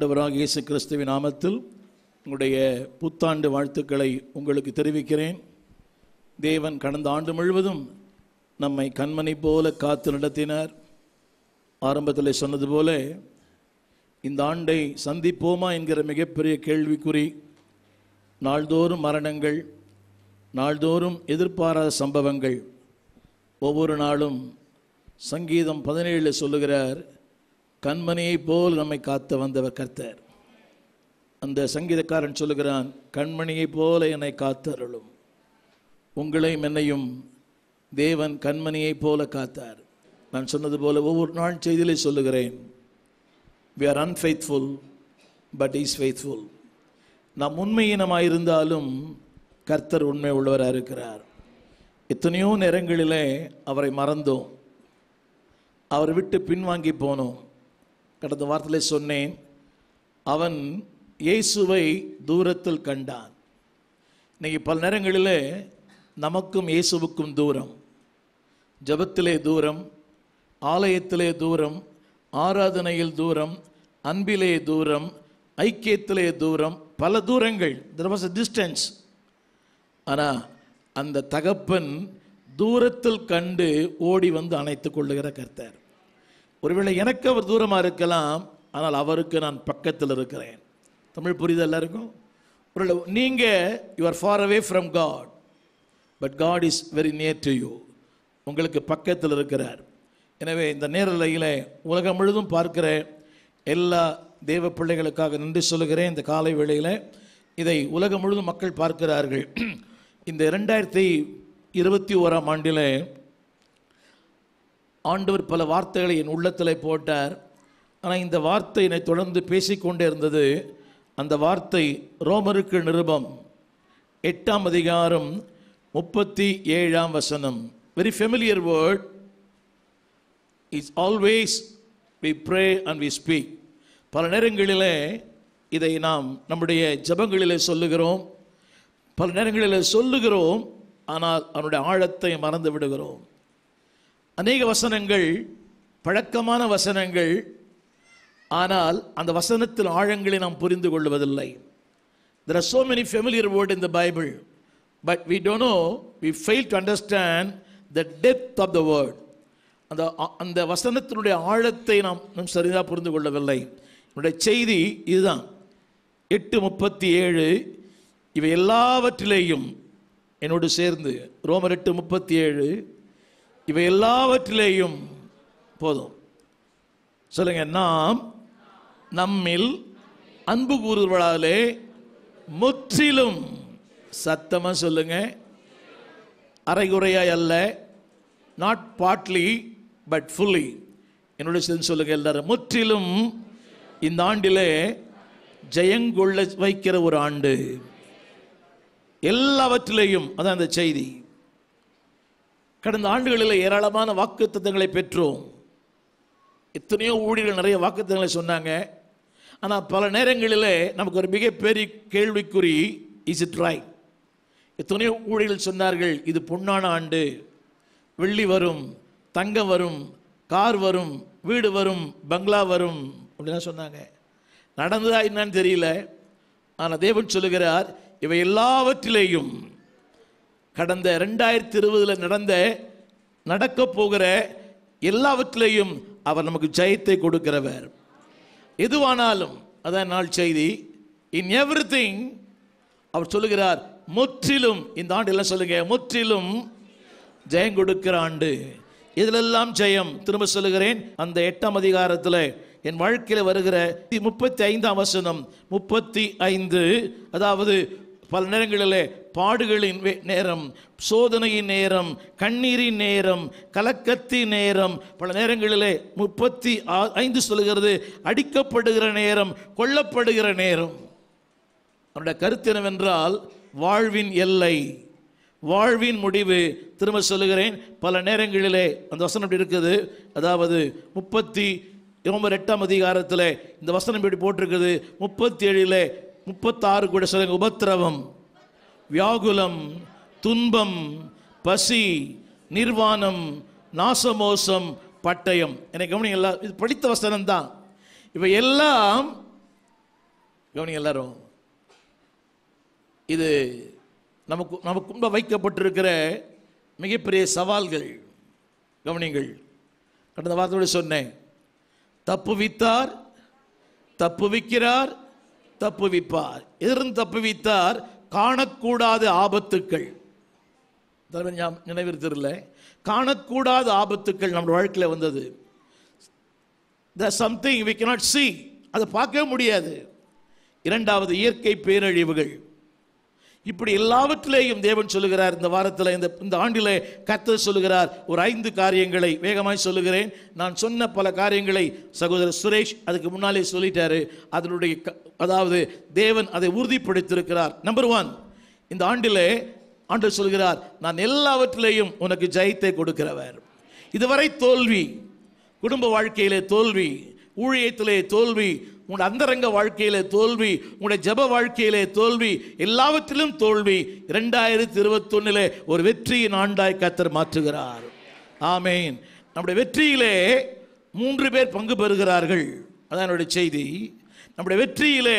ஆண்டவராக இயேசு கிறிஸ்துவின் நாமத்தில் உங்களுடைய புத்தாண்டு வாழ்த்துக்களை உங்களுக்கு தெரிவிக்கிறேன் தேவன் கடந்த ஆண்டு முழுவதும் நம்மை கண்மணி போல காத்து நடத்தினார் ஆரம்பத்தில் சொன்னது போல இந்த ஆண்டை சந்திப்போமா என்கிற மிகப்பெரிய கேள்விக்குறி நாள்தோறும் மரணங்கள் நாள்தோறும் எதிர்பாராத சம்பவங்கள் ஒவ்வொரு நாளும் சங்கீதம் பதினேழு சொல்லுகிறார் கண்மணியை போல் நம்மை காத்து வந்தவர் கர்த்தர் அந்த சங்கீதக்காரன் சொல்லுகிறான் கண்மணியை போல என்னை காத்தருளும் உங்களையும் என்னையும் தேவன் கண்மணியை போல காத்தார் நான் சொன்னது போல ஒவ்வொரு நாள் செய்தியிலே சொல்லுகிறேன் we are unfaithful but is faithful நாம் உண்மையினமாக இருந்தாலும் கர்த்தர் உண்மை உள்ளவராக இருக்கிறார் எத்தனையோ நேரங்களிலே அவரை மறந்தோம் அவரை விட்டு பின்வாங்கி போனோம் கடந்த வாரத்தில் சொன்னேன் அவன் இயேசுவை தூரத்தில் கண்டான் இன்னைக்கு பல நேரங்களில் நமக்கும் இயேசுவுக்கும் தூரம் ஜபத்திலே தூரம் ஆலயத்திலே தூரம் ஆராதனையில் தூரம் அன்பிலே தூரம் ஐக்கியத்திலே தூரம் பல தூரங்கள் தெர் வாஸ் அ டிஸ்டன்ஸ் ஆனால் அந்த தகப்பன் தூரத்தில் கண்டு ஓடி வந்து அணைத்து கொள்ளுகிற கர்த்தர் ஒருவேளை எனக்கு அவர் தூரமாக இருக்கலாம் ஆனால் அவருக்கு நான் பக்கத்தில் இருக்கிறேன் தமிழ் புரியுது எல்லாருக்கும் ஒருவேளை நீங்கள் you are far away from God but God is very near to you உங்களுக்கு பக்கத்தில் இருக்கிறார் எனவே இந்த நேரலையில் உலகம் முழுதும் பார்க்கிற எல்லா தெய்வ பிள்ளைகளுக்காக நன்றி சொல்லுகிறேன் இந்த காலை வேளையில் இதை உலகம் முழுதும் மக்கள் பார்க்கிறார்கள் இந்த இரண்டாயிரத்தி இருபத்தி ஓராம் ஆண்டில் ஆண்டவர் பல வார்த்தைகளை என் உள்ளத்தில் போட்டார் ஆனால் இந்த வார்த்தை என்னை தொடர்ந்து பேசிக்கொண்டே இருந்தது அந்த வார்த்தை ரோமருக்கு நிருபம் எட்டாம் அதிகாரம் முப்பத்தி ஏழாம் வசனம் very familiar word it's always we pray and we speak பல நேரங்களிலே இதை நாம் நம்முடைய ஜபங்களிலே சொல்லுகிறோம் பல நேரங்களில் சொல்லுகிறோம் ஆனால் அவனுடைய ஆழத்தை மறந்து விடுகிறோம் அநேக வசனங்கள் பழக்கமான வசனங்கள் ஆனால் அந்த வசனத்தில் ஆழங்களை நாம் புரிந்து கொள்வதில்லை there are so many familiar word in the Bible but we don't know we fail to understand the depth of the word அந்த அந்த வசனத்தினுடைய ஆழத்தை நாம் நம் சரியாக புரிந்து கொள்ளவில்லை என்னுடைய செய்தி இதுதான் எட்டு முப்பத்தி ஏழு இவை எல்லாவற்றிலேயும் என்னோடு சேர்ந்து ரோமர் எட்டு முப்பத்தி ஏழு இவை எல்லாவற்றிலேயும் போதும் சொல்லுங்க நாம் நம்மில் அன்பு கூறுவதாலே முற்றிலும் சத்தமாக சொல்லுங்க அரைகுறையா அல்ல நாட் பார்ட்லி பட் ஃபுல்லி என்னுடைய சேர்ந்து சொல்லுங்க எல்லாரும் முற்றிலும் இந்த ஆண்டிலே ஜெயங்கொள்ள வைக்கிற ஒரு ஆண்டு எல்லாவற்றிலேயும் அதான் அந்த செய்தி கடந்த ஆண்டுகளில் ஏராளமான வாக்கு திட்டங்களை பெற்றோம் எத்தனையோ ஊழியர்கள் நிறைய வாக்கு திட்டங்களை சொன்னாங்க ஆனால் பல நேரங்களில் நமக்கு ஒரு மிகப்பெரிய கேள்விக்குறி இஸ் இட் ரைட் எத்தனையோ ஊழியர்கள் சொன்னார்கள் இது பொன்னான ஆண்டு வெள்ளி வரும் தங்கம் வரும் கார் வரும் வீடு வரும் பங்களா வரும் அப்படின்னா சொன்னாங்க நடந்ததா என்னன்னு தெரியல ஆனால் தேவன் சொல்லுகிறார் இவை எல்லாவற்றிலேயும் கடந்த ரெண்டாயிரத்தி இருபதில் நடந்த நடக்க போகிற எல்லாவற்றிலையும் அவர் நமக்கு ஜெயத்தை கொடுக்கிறவர் எதுவானாலும் அதான் நாள் செய்தி இன் எவ்ரி திங் அவர் சொல்லுகிறார் முற்றிலும் இந்த ஆண்டு எல்லாம் சொல்லுங்க முற்றிலும் ஜெயம் கொடுக்கிற ஆண்டு இதிலெல்லாம் ஜெயம் திரும்ப சொல்லுகிறேன் அந்த எட்டாம் அதிகாரத்தில் என் வாழ்க்கையில் வருகிற முப்பத்தி ஐந்தாம் வசனம் முப்பத்தி ஐந்து அதாவது பல நேரங்களில் பாடுகளின் நேரம் சோதனையின் நேரம் கண்ணீரின் நேரம் கலக்கத்தின் நேரம் பல நேரங்களிலே முப்பத்தி ஐந்து சொல்கிறது அடிக்கப்படுகிற நேரம் கொல்லப்படுகிற நேரம் அவருடைய கருத்து என்னவென்றால் வாழ்வின் எல்லை வாழ்வின் முடிவு திரும்ப சொல்லுகிறேன் பல நேரங்களிலே அந்த வசனம் இப்படி இருக்குது அதாவது முப்பத்தி நவம்பர் எட்டாம் அதிகாரத்தில் இந்த வசனம் இப்படி போட்டிருக்குது முப்பத்தி ஏழில் முப்பத்தாறு கூட சொல்லுங்க உபத்திரவம் வியாகுலம் துன்பம் பசி நிர்வாணம் நாசமோசம் பட்டயம் எனக்கு கவனிங்க எல்லாம் இது படித்த வசனம் தான் இவை எல்லாம் கவனிங்க எல்லாரும் இது நமக்கு நமக்கு ரொம்ப வைக்கப்பட்டிருக்கிற மிகப்பெரிய சவால்கள் கவனிங்கள் கடந்த வார்த்தையோடு சொன்னேன் தப்பு வித்தார் தப்பு விற்கிறார் தப்பு விப்பார் எதிர்ந்து தப்பு வித்தார் காணக்கூடாத ஆபத்துக்கள் தலைவர் நினைவிருத்திரல காணக்கூடாத ஆபத்துக்கள் நம்ம வாழ்க்கையில் வந்தது the something we cannot see அதை பார்க்கவே முடியாது இரண்டாவது இயற்கை பேரழிவுகள் இப்படி எல்லாவற்றிலேயும் தேவன் சொல்லுகிறார் இந்த வாரத்தில் இந்த இந்த ஆண்டில் கத்து சொல்லுகிறார் ஒரு ஐந்து காரியங்களை வேகமாய் சொல்லுகிறேன் நான் சொன்ன பல காரியங்களை சகோதரர் சுரேஷ் அதுக்கு முன்னாலே சொல்லிட்டாரு அதனுடைய அதாவது தேவன் அதை உறுதிப்படுத்தியிருக்கிறார் நம்பர் ஒன் இந்த ஆண்டிலே ஆண்டு சொல்கிறார் நான் எல்லாவற்றிலேயும் உனக்கு ஜெயத்தை கொடுக்கிறவர் இதுவரை தோல்வி குடும்ப வாழ்க்கையிலே தோல்வி ஊழியத்திலே தோல்வி உங்கள் அந்தரங்க வாழ்க்கையிலே தோல்வி உங்களுடைய ஜப வாழ்க்கையிலே தோல்வி எல்லாவற்றிலும் தோல்வி இரண்டாயிரத்தி இருபத்தொன்னிலே ஒரு வெற்றியின் ஆண்டாய் கத்தர் மாற்றுகிறார் ஆமேன் நம்முடைய வெற்றியிலே மூன்று பேர் பங்கு பெறுகிறார்கள் அதான் என்னுடைய செய்தி நம்முடைய வெற்றியிலே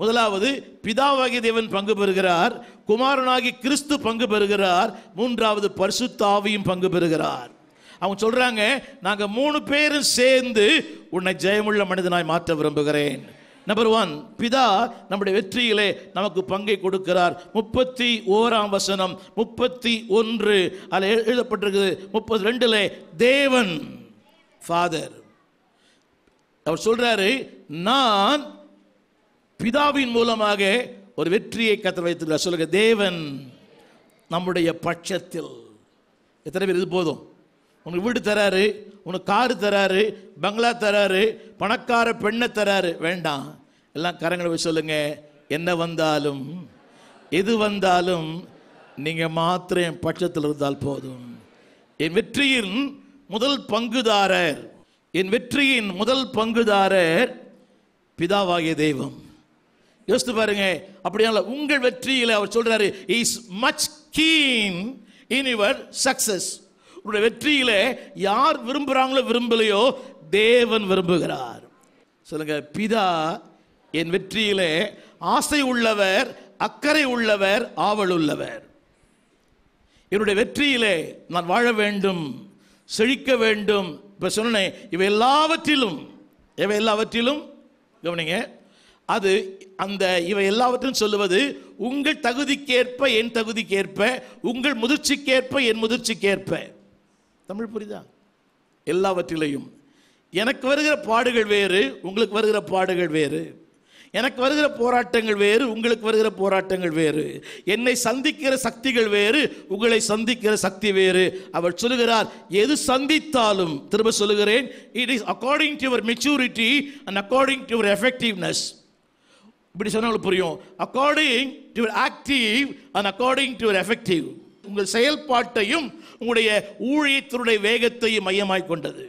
முதலாவது பிதாவாகி தேவன் பங்கு பெறுகிறார் குமாரனாகி கிறிஸ்து பங்கு பெறுகிறார் மூன்றாவது பரிசுத்தாவியும் பங்கு பெறுகிறார் அவங்க சொல்கிறாங்க நாங்கள் மூணு பேரும் சேர்ந்து உன்னை ஜெயமுள்ள மனிதனாய் மாற்ற விரும்புகிறேன் நம்பர் ஒன் பிதா நம்முடைய வெற்றியிலே நமக்கு பங்கை கொடுக்கிறார் முப்பத்தி ஓராம் வசனம் முப்பத்தி ஒன்று அதில் எழுதப்பட்டிருக்குது முப்பத்தி ரெண்டுல தேவன் ஃபாதர் அவர் சொல்றாரு நான் பிதாவின் மூலமாக ஒரு வெற்றியை கத்தர் வைத்திருக்கிறார் சொல்லுங்க தேவன் நம்முடைய பட்சத்தில் எத்தனை பேர் இது போதும் உனக்கு வீடு தராரு உனக்கு காரு தராரு பங்களா தராரு பணக்கார பெண்ணை தராரு வேண்டாம் எல்லாம் கரங்களை போய் சொல்லுங்க என்ன வந்தாலும் எது வந்தாலும் நீங்கள் மாத்திரம் என் பட்சத்தில் இருந்தால் போதும் என் வெற்றியின் முதல் பங்குதாரர் என் வெற்றியின் முதல் பங்குதாரர் பிதாவாகிய தெய்வம் யோசித்து பாருங்க அப்படியால உங்கள் வெற்றியில் அவர் சொல்றாரு is much keen in your success உங்களுடைய வெற்றியில் யார் விரும்புகிறாங்களோ விரும்பலையோ தேவன் விரும்புகிறார் சொல்லுங்க பிதா என் வெற்றியிலே ஆசை உள்ளவர் அக்கறை உள்ளவர் ஆவல் உள்ளவர் என்னுடைய வெற்றியிலே நான் வாழ வேண்டும் செழிக்க வேண்டும் இப்போ சொன்னேன் இவை எல்லாவற்றிலும் இவை எல்லாவற்றிலும் கவனிங்க அது அந்த இவை எல்லாவற்றையும் சொல்லுவது உங்கள் தகுதிக்கேற்ப என் தகுதிக்கேற்ப உங்கள் முதிர்ச்சிக்கேற்ப என் முதிர்ச்சிக்கேற்ப தமிழ் புரிதா எல்லாவற்றிலையும் எனக்கு வருகிற பாடுகள் வேறு உங்களுக்கு வருகிற பாடுகள் வேறு எனக்கு வருகிற போராட்டங்கள் வேறு உங்களுக்கு வருகிற போராட்டங்கள் வேறு என்னை சந்திக்கிற சக்திகள் வேறு உங்களை சந்திக்கிற சக்தி வேறு அவர் சொல்லுகிறார் எது சந்தித்தாலும் திரும்ப சொல்லுகிறேன் it is according to your maturity and according to your effectiveness இப்படி சொன்னால் புரியும் according to active and according to your effective உங்கள் செயல்பாட்டையும் உங்களுடைய ஊழியத்தினுடைய வேகத்தையும் மையமாய் கொண்டது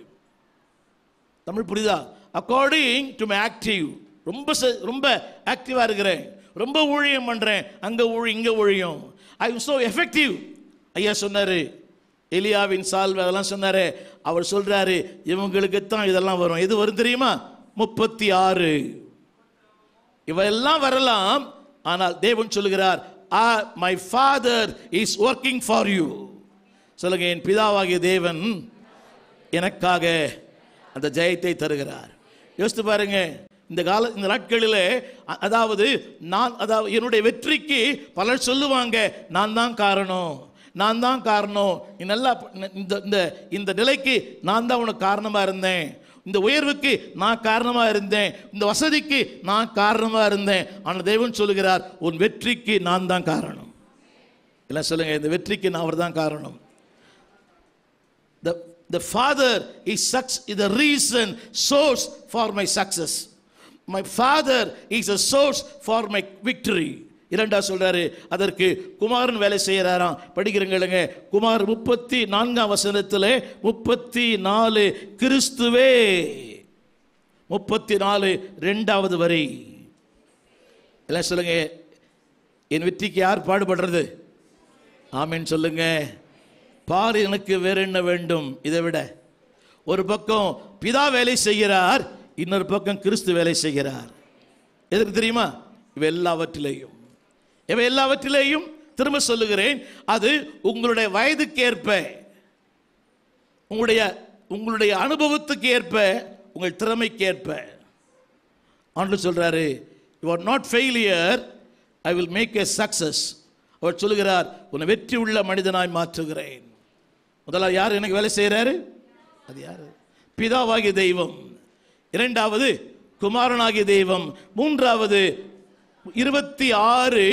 தமிழ் புரியுதா அக்கார்டிங் டு மை ஆக்டிவ் ரொம்ப ரொம்ப ஆக்டிவாக இருக்கிறேன் ரொம்ப ஊழியம் பண்ணுறேன் அங்கே ஊழி இங்கே ஊழியம் ஐ எம் ஸோ எஃபெக்டிவ் ஐயா சொன்னார் எலியாவின் சால்வ் அதெல்லாம் சொன்னார் அவர் சொல்கிறாரு இவங்களுக்கு தான் இதெல்லாம் வரும் எது வரும் தெரியுமா முப்பத்தி ஆறு இவையெல்லாம் வரலாம் ஆனால் தேவன் சொல்லுகிறார் ah my father is working for you சொல்லுங்க என் பிதாவாகிய தேவன் எனக்காக அந்த ஜெயத்தை தருகிறார் யோசித்து பாருங்கள் இந்த கால இந்த நாட்களில் அதாவது நான் அதாவது என்னுடைய வெற்றிக்கு பலர் சொல்லுவாங்க நான் தான் காரணம் நான் தான் காரணம் நீ நல்லா இந்த இந்த இந்த நிலைக்கு நான் தான் உனக்கு காரணமாக இருந்தேன் இந்த உயர்வுக்கு நான் காரணமாக இருந்தேன் இந்த வசதிக்கு நான் காரணமாக இருந்தேன் ஆனால் தெய்வம் சொல்லுகிறார் உன் வெற்றிக்கு நான் தான் காரணம் எல்லாம் சொல்லுங்கள் இந்த வெற்றிக்கு நான் அவர் தான் காரணம் the the father is success is the reason source for my success my father is a source for my victory இரண்டா சொல்கிறாரு அதற்கு குமாரன் வேலை செய்கிறாராம் படிக்கிறீங்களுங்க குமார் முப்பத்தி நான்காம் வசனத்தில் முப்பத்தி நாலு கிறிஸ்துவே முப்பத்தி நாலு ரெண்டாவது வரி எல்லாம் சொல்லுங்க என் வெற்றிக்கு யார் பாடுபடுறது ஆமின்னு சொல்லுங்க பார் எனக்கு வேற என்ன வேண்டும் இதை விட ஒரு பக்கம் பிதா வேலை செய்கிறார் இன்னொரு பக்கம் கிறிஸ்து வேலை செய்கிறார் எதுக்கு தெரியுமா இவை எல்லாவற்றிலேயும் இவை எல்லாவற்றிலேயும் திரும்ப சொல்லுகிறேன் அது உங்களுடைய வயதுக்கேற்ப உங்களுடைய உங்களுடைய அனுபவத்துக்கு ஏற்ப உங்கள் திறமைக்கு ஏற்ப ஆண்டு சொல்கிறாரு you are not failure I will make a success அவர் சொல்லுகிறார் உன்னை வெற்றி உள்ள மனிதனாய் மாற்றுகிறேன் முதலாவது யார் எனக்கு வேலை செய்கிறாரு அது யார் பிதாவாகிய தெய்வம் இரண்டாவது குமாரனாகிய தெய்வம் மூன்றாவது இருபத்தி ஆறு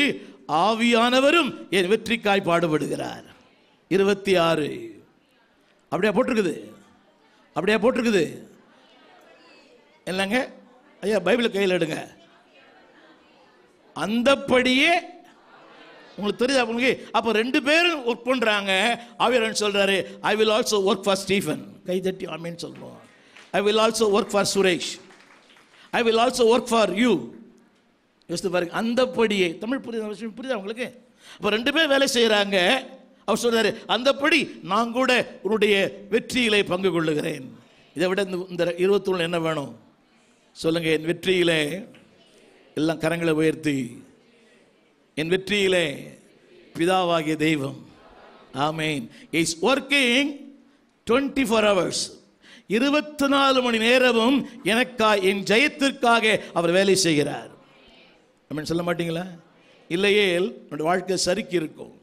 ஆவியானவரும் என் வெற்றிக்காய் பாடுபடுகிறார் இருபத்தி ஆறு அப்படியா போட்டிருக்குது அப்படியா போட்டிருக்குது இல்லைங்க ஐயா பைபிளை கையில் எடுங்க அந்தப்படியே உங்களுக்கு தெரியுது உங்களுக்கு அப்போ ரெண்டு பேரும் ஒர்க் பண்ணுறாங்க ஆவியரன் சொல்கிறாரு I will also work for Stephen கை தட்டி ஆமின்னு சொல்கிறோம் I will also work for Suresh I will also work for you யோசித்து பாருங்க அந்த படியே தமிழ் புரியுது புரியுதா உங்களுக்கு அப்போ ரெண்டு பேர் வேலை செய்கிறாங்க அவர் சொல்கிறார் அந்தப்படி நான் கூட உன்னுடைய வெற்றியிலே பங்கு கொள்ளுகிறேன் இதை விட இந்த இருபத்தொன்று என்ன வேணும் சொல்லுங்கள் என் வெற்றியிலே எல்லாம் கரங்களை உயர்த்தி என் வெற்றியிலே பிதாவாகிய தெய்வம் ஆமேன் is working twenty four hours இருபத்தி நாலு மணி நேரமும் எனக்கா என் ஜெயத்திற்காக அவர் வேலை செய்கிறார் அப்படின்னு சொல்ல மாட்டீங்களா இல்லையே என்னோட வாழ்க்கை சறுக்கி இருக்கும்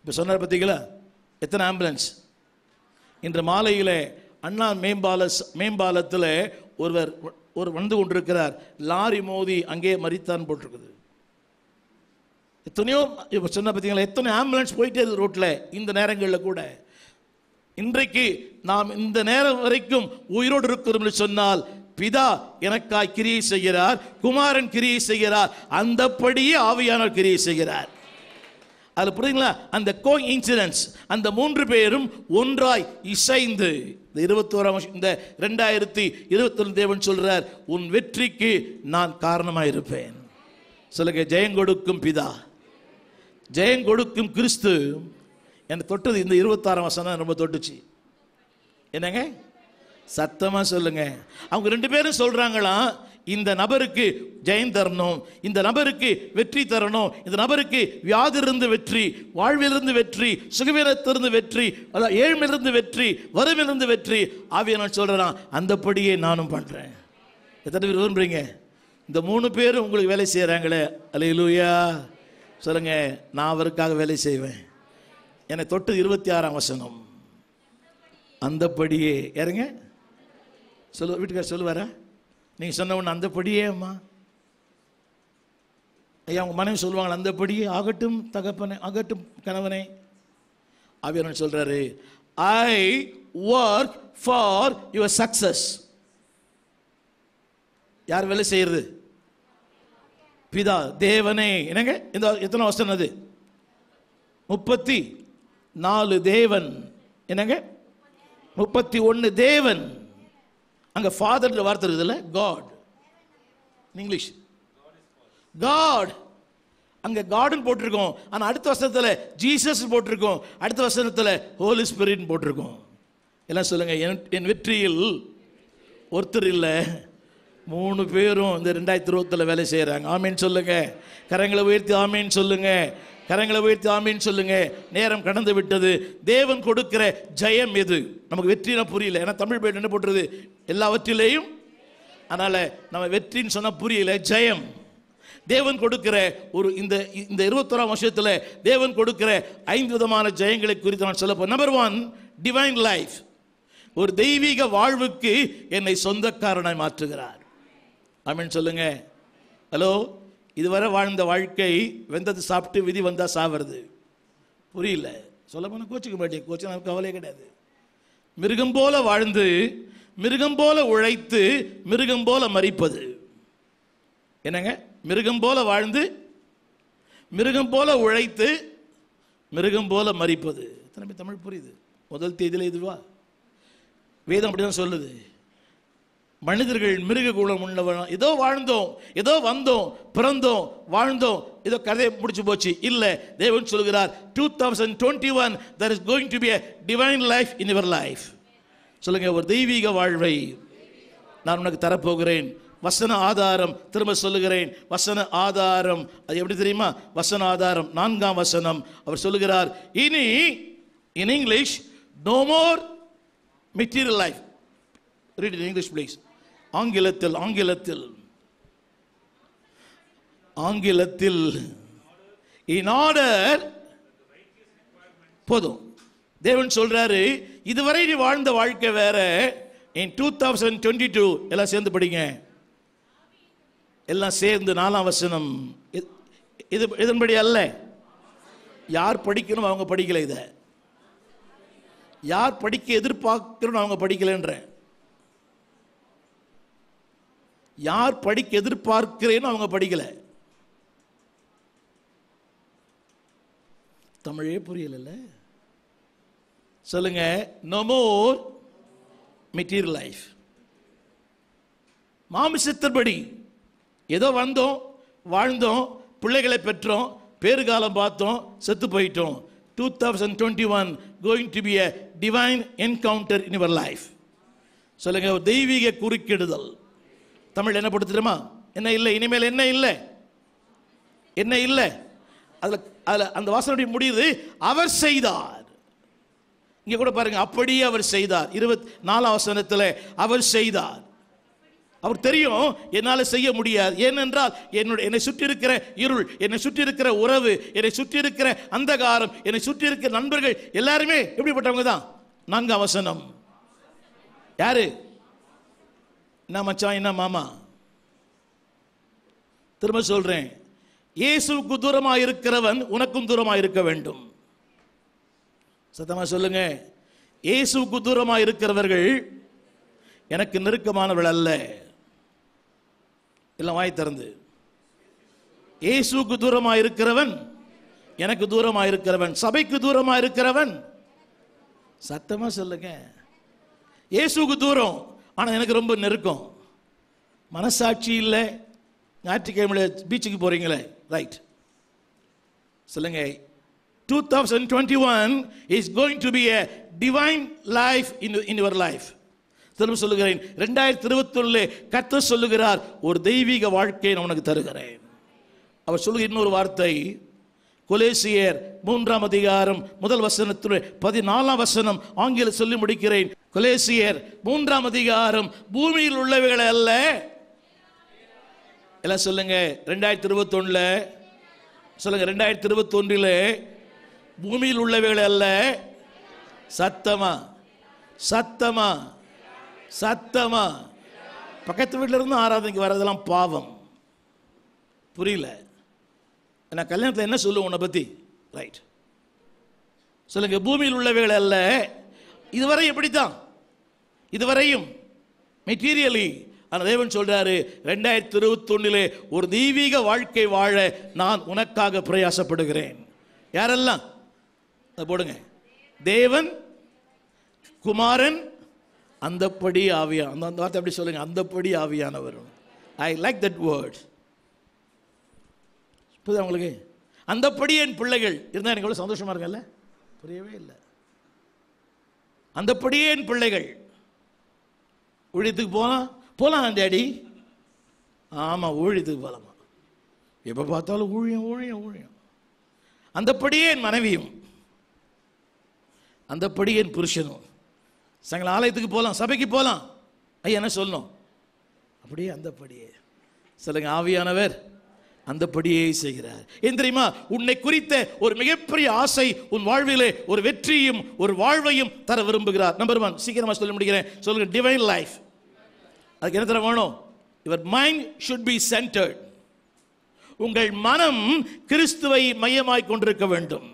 இப்போ சொன்னார் பார்த்தீங்களா எத்தனை ஆம்புலன்ஸ் இன்று மாலையில் அண்ணா மேம்பால மேம்பாலத்தில் ஒருவர் ஒரு வந்து கொண்டிருக்கிறார் லாரி மோதி அங்கே மறித்தான் போட்டிருக்குது எத்தனையோ இப்போ சொன்ன பார்த்தீங்களா எத்தனை ஆம்புலன்ஸ் போயிட்டே இருக்குது ரோட்டில் இந்த நேரங்களில் கூட இன்றைக்கு நாம் இந்த நேரம் வரைக்கும் உயிரோடு இருக்கிறோம் என்று சொன்னால் பிதா எனக்காய் கிரியை செய்கிறார் குமாரன் கிரியை செய்கிறார் அந்தப்படியே ஆவியானவர் கிரியை செய்கிறார் அது புரியுதுங்களா அந்த கோ இன்சிடென்ஸ் அந்த மூன்று பேரும் ஒன்றாய் இசைந்து இந்த இருபத்தோராம் இந்த ரெண்டாயிரத்தி ஒன்று தேவன் சொல்றார் உன் வெற்றிக்கு நான் காரணமாக இருப்பேன் சொல்லுங்க ஜெயங்கொடுக்கும் பிதா ஜெயங்கொடுக்கும் கிறிஸ்து என்னை தொட்டது இந்த இருபத்தாறு வருஷம் தான் ரொம்ப தொட்டுச்சு என்னங்க சத்தமாக சொல்லுங்க அவங்க ரெண்டு பேரும் சொல்கிறாங்களாம் இந்த நபருக்கு ஜெயம் தரணும் இந்த நபருக்கு வெற்றி தரணும் இந்த நபருக்கு வியாதிலிருந்து வெற்றி வாழ்விலிருந்து வெற்றி சுகவீனத்திலிருந்து வெற்றி ஏழ்மையிலிருந்து வெற்றி வறுமையிலிருந்து வெற்றி ஆவிய நான் சொல்கிறேன் அந்தப்படியே நானும் பண்ணுறேன் எத்தனை பேர் விரும்புகிறீங்க இந்த மூணு பேரும் உங்களுக்கு வேலை செய்கிறாங்களே அலையிலூயா சொல்லுங்கள் நான் அவருக்காக வேலை செய்வேன் என்னை தொட்டு இருபத்தி ஆறாம் வசனம் அந்தப்படியே யாருங்க சொல்லு வீட்டுக்கார் சொல்லுவார நீங்கள் சொன்ன ஒன்று அந்தப்படியே அம்மா ஐயா அவங்க மனைவி சொல்லுவாங்க அந்தப்படியே ஆகட்டும் தகப்பனே ஆகட்டும் கணவனே அவர் சொல்கிறாரு I work for your success யார் வேலை செய்யறது பிதா தேவனே என்னங்க இந்த எத்தனை வசனம் அது முப்பத்தி நாலு தேவன் என்னங்க முப்பத்தி ஒன்று தேவன் அங்கே ஃபாதர் வார்த்தை இருக்குதுல்ல காட் இங்கிலீஷ் காட் அங்கே கார்டன் போட்டிருக்கோம் ஆனால் அடுத்த வருஷத்தில் ஜீசஸ் போட்டிருக்கோம் அடுத்த வருஷத்தில் ஹோலி ஸ்பிரிட்னு போட்டிருக்கோம் எல்லாம் சொல்லுங்கள் என் என் வெற்றியில் ஒருத்தர் இல்லை மூணு பேரும் இந்த ரெண்டாயிரத்தி இருபத்தில் வேலை செய்கிறாங்க ஆமீன் சொல்லுங்கள் கரங்களை உயர்த்தி ஆமீன் சொல்லுங்கள் கரங்களை உயர்த்தி ஆமின்னு சொல்லுங்க நேரம் கடந்து விட்டது தேவன் கொடுக்கிற ஜெயம் எது நமக்கு வெற்றினா புரியல ஏன்னா தமிழ் பேர் என்ன போட்டுருது எல்லாவற்றிலேயும் அதனால் நம்ம வெற்றின்னு சொன்னால் புரியல ஜெயம் தேவன் கொடுக்கிற ஒரு இந்த இந்த இருபத்தோராம் வருஷத்தில் தேவன் கொடுக்கிற ஐந்து விதமான ஜெயங்களை குறித்து நான் சொல்லப்போ நம்பர் ஒன் டிவைன் லைஃப் ஒரு தெய்வீக வாழ்வுக்கு என்னை சொந்தக்காரனை மாற்றுகிறார் அப்படின்னு சொல்லுங்க ஹலோ இதுவரை வாழ்ந்த வாழ்க்கை வெந்தது சாப்பிட்டு விதி வந்தால் சாவது புரியல சொல்ல போனால் கோச்சிக்க மாட்டேன் கோச்சு நமக்கு கவலையே கிடையாது மிருகம் போல வாழ்ந்து மிருகம் போல உழைத்து மிருகம் போல மறிப்பது என்னங்க மிருகம் போல வாழ்ந்து மிருகம் போல உழைத்து மிருகம் போல மறிப்பது திரும்பி தமிழ் புரியுது முதல் தேதியில் இதுவா வேதம் அப்படிதான் சொல்லுது மனிதர்கள் மிருக குலம் உள்ளவன் ஏதோ வாழ்ந்தோம் ஏதோ வந்தோம் பிறந்தோம் வாழ்ந்தோம் ஏதோ கதையை முடிச்சு போச்சு இல்லை தேவன் சொல்கிறார் two thousand twenty one there is going to be a divine life in your life சொல்லுங்க ஒரு தெய்வீக வாழ்வை நான் உனக்கு தரப்போகிறேன் வசன ஆதாரம் திரும்ப சொல்லுகிறேன் வசன ஆதாரம் அது எப்படி தெரியுமா வசன ஆதாரம் நான்காம் வசனம் அவர் சொல்லுகிறார் இனி in English no more material life read in English please ஆங்கிலத்தில் ஆங்கிலத்தில் ஆங்கிலத்தில் இன் ஆர்டர் போதும் தேவன் சொல்றாரு இதுவரை நீ வாழ்ந்த வாழ்க்கை வேற in two thousand twenty two எல்லாம் சேர்ந்து படிங்க எல்லாம் சேர்ந்து நாலாம் வசனம் இது இதன்படி அல்ல யார் படிக்கணும் அவங்க படிக்கலை இதை யார் படிக்க எதிர்பார்க்கணும் அவங்க படிக்கலைன்றேன் யார் படிக்க எதிர்பார்க்கிறேன்னு அவங்க படிக்கலை தமிழே புரியல சொல்லுங்க நோ மெட்டீரியல் லைஃப் மாமிசத்தின்படி ஏதோ வந்தோம் வாழ்ந்தோம் பிள்ளைகளை பெற்றோம் பேறுகாலம் பார்த்தோம் செத்து போயிட்டோம் two thousand twenty one going to be a divine encounter in your life சொல்லுங்க தெய்வீக குறுக்கிடுதல் தமிழ் என்ன படுத்துருமா என்ன இல்லை இனிமேல் என்ன இல்லை என்ன இல்லை அதில் அதில் அந்த வாசனை முடியுது அவர் செய்தார் இங்கே கூட பாருங்க அப்படியே அவர் செய்தார் இருபத்தி நாலாம் வசனத்தில் அவர் செய்தார் அவர் தெரியும் என்னால் செய்ய முடியாது ஏனென்றால் என்னுடைய என்னை சுற்றி இருக்கிற இருள் என்னை சுற்றி இருக்கிற உறவு என்னை சுற்றி இருக்கிற அந்தகாரம் என்னை சுற்றி இருக்கிற நண்பர்கள் எல்லாருமே எப்படிப்பட்டவங்க தான் நான்காம் வசனம் யாரு என்ன மச்சான் என்ன மாமா திரும்ப சொல்றேன் இயேசுக்கு தூரமாக இருக்கிறவன் உனக்கும் தூரமாக இருக்க வேண்டும் சத்தமா சொல்லுங்க இயேசுக்கு தூரமாக இருக்கிறவர்கள் எனக்கு நெருக்கமானவள் அல்ல எல்லாம் வாய் திறந்து இயேசுக்கு தூரமாக இருக்கிறவன் எனக்கு தூரமாக இருக்கிறவன் சபைக்கு தூரமாக இருக்கிறவன் சத்தமா சொல்லுங்க இயேசுக்கு தூரம் ஆனால் எனக்கு ரொம்ப நெருக்கம் மனசாட்சி இல்லை ஞாயிற்றுக்கிழமையில் பீச்சுக்கு போகிறீங்களே ரைட் சொல்லுங்க two thousand twenty one is going to be a divine life in in your life திரும்ப சொல்லுகிறேன் ரெண்டாயிரத்தி இருபத்தொன்னு கத்த சொல்லுகிறார் ஒரு தெய்வீக வாழ்க்கையை நான் உனக்கு தருகிறேன் அவர் சொல்லுகிற இன்னொரு வார்த்தை கொலேசியர் மூன்றாம் அதிகாரம் முதல் வசனத்தில் பதினாலாம் வசனம் ஆங்கில சொல்லி முடிக்கிறேன் கொலேசியர் மூன்றாம் அதிகாரம் பூமியில் உள்ளவைகளை அல்ல எல்லாம் சொல்லுங்க ரெண்டாயிரத்தி இருபத்தொன்னுல சொல்லுங்க ரெண்டாயிரத்தி இருபத்தொன்றில் பூமியில் உள்ளவைகளை அல்ல சத்தமா சத்தமா சத்தமா பக்கத்து வீட்டில் இருந்து ஆராதனைக்கு வர்றதெல்லாம் பாவம் புரியல நான் கல்யாணத்தில் என்ன சொல்லுவேன் உன்னை பற்றி ரைட் சொல்லுங்க பூமியில் உள்ளவைகள் அல்ல இதுவரை எப்படித்தான் இதுவரையும் மெட்டீரியலி ஆனால் தேவன் சொல்கிறாரு ரெண்டாயிரத்தி இருபத்தொன்னிலே ஒரு தெய்வீக வாழ்க்கை வாழ நான் உனக்காக பிரயாசப்படுகிறேன் யாரெல்லாம் அதை போடுங்க தேவன் குமாரன் அந்தப்படி ஆவியா அந்த வார்த்தை அப்படி சொல்லுங்கள் அந்தப்படி ஆவியானவர் ஐ லைக் தட் வேர்ட் புரியுது அவங்களுக்கு அந்தப்படி என் பிள்ளைகள் இருந்தால் எனக்கு எவ்வளோ சந்தோஷமாக இருக்கல புரியவே இல்லை அந்தப்படியே என் பிள்ளைகள் ஊழியத்துக்கு போகலாம் போகலாம் அடி ஆமாம் ஊழியத்துக்கு போகலாமா எப்போ பார்த்தாலும் ஊழியம் ஊழியம் ஊழியம் அந்தப்படியே என் மனைவியும் அந்தப்படியே என் புருஷனும் சங்கள ஆலயத்துக்கு போகலாம் சபைக்கு போகலாம் ஐயா என்ன சொல்லணும் அப்படியே அந்தப்படியே சொல்லுங்கள் ஆவியானவர் அந்தபடியே செய்கிறார் ஏன் தெரியுமா உன்னை குறித்த ஒரு மிகப்பெரிய ஆசை உன் வாழ்விலே ஒரு வெற்றியும் ஒரு வாழ்வையும் தர விரும்புகிறார் நம்பர் ஒன் சீக்கிரமாக சொல்ல முடிகிறேன் சொல்லுங்க டிவைன் லைஃப் அதுக்கு என்ன தர வேணும் your mind should be centred உங்கள் மனம் கிறிஸ்துவை மையமாய் கொண்டிருக்க வேண்டும்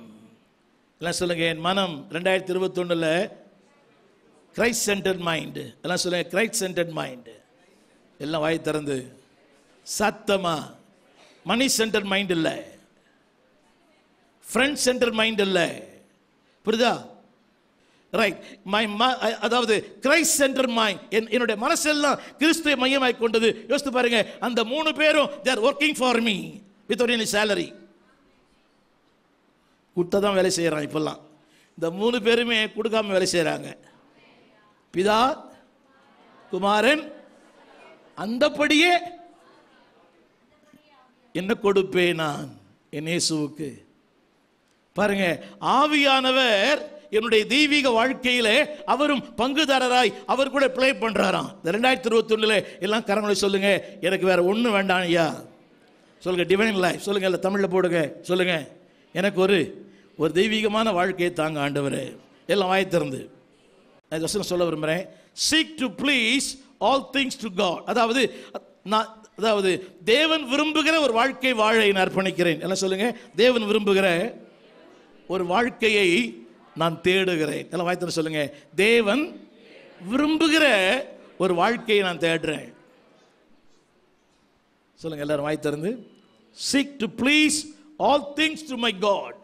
எல்லாம் சொல்லுங்க என் மனம் ரெண்டாயிரத்தி இருபத்தொன்னுல கிரைஸ்ட் சென்டர்ட் மைண்டு எல்லாம் சொல்லுங்க கிரைஸ்ட் சென்டர்ட் மைண்டு எல்லாம் வாய் திறந்து சத்தமாக மணி சென்டர் மைண்ட் இல்லை ஃப்ரெண்ட் சென்டர் மைண்ட் இல்லை புரியுதா ரைட் மை அதாவது கிரைஸ்ட் சென்டர் மாய் என்னுடைய மனசெல்லாம் கிறிஸ்துவை மையமாய் கொண்டது யோசித்து பாருங்க அந்த மூணு பேரும் there working for me with என் சேலரி கொடுத்தா தான் வேலை செய்கிறான் இப்போல்லாம் இந்த மூணு பேருமே கொடுக்காம வேலை செய்கிறாங்க பிதா குமாரன் அந்தபடியே என்ன கொடுப்பேன் நான் என் இயேசுவுக்கு பாருங்க ஆவியானவர் என்னுடைய தெய்வீக வாழ்க்கையில அவரும் பங்குதாரராய் அவர் கூட பிளே பண்ணுறாராம் இந்த ரெண்டாயிரத்தி ஒண்ணுல எல்லாம் கரங்களை சொல்லுங்க எனக்கு வேற ஒன்றும் வேண்டாம் ஐயா சொல்லுங்க டிவைன் லைஃப் சொல்லுங்க இல்லை தமிழில் போடுங்க சொல்லுங்க எனக்கு ஒரு ஒரு தெய்வீகமான வாழ்க்கையை தாங்க ஆண்டவர் எல்லாம் வாய் திறந்து நான் சொல்ல விரும்புகிறேன் seek to please all things to God அதாவது நான் அதாவது தேவன் விரும்புகிற ஒரு வாழ்க்கை வாழை நான் அர்ப்பணிக்கிறேன் என்ன சொல்லுங்க தேவன் விரும்புகிற ஒரு வாழ்க்கையை நான் தேடுகிறேன் எல்லாம் வாய்த்து சொல்லுங்க தேவன் விரும்புகிற ஒரு வாழ்க்கையை நான் தேடுறேன் சொல்லுங்க எல்லாரும் வாய் திறந்து seek to please all things to my God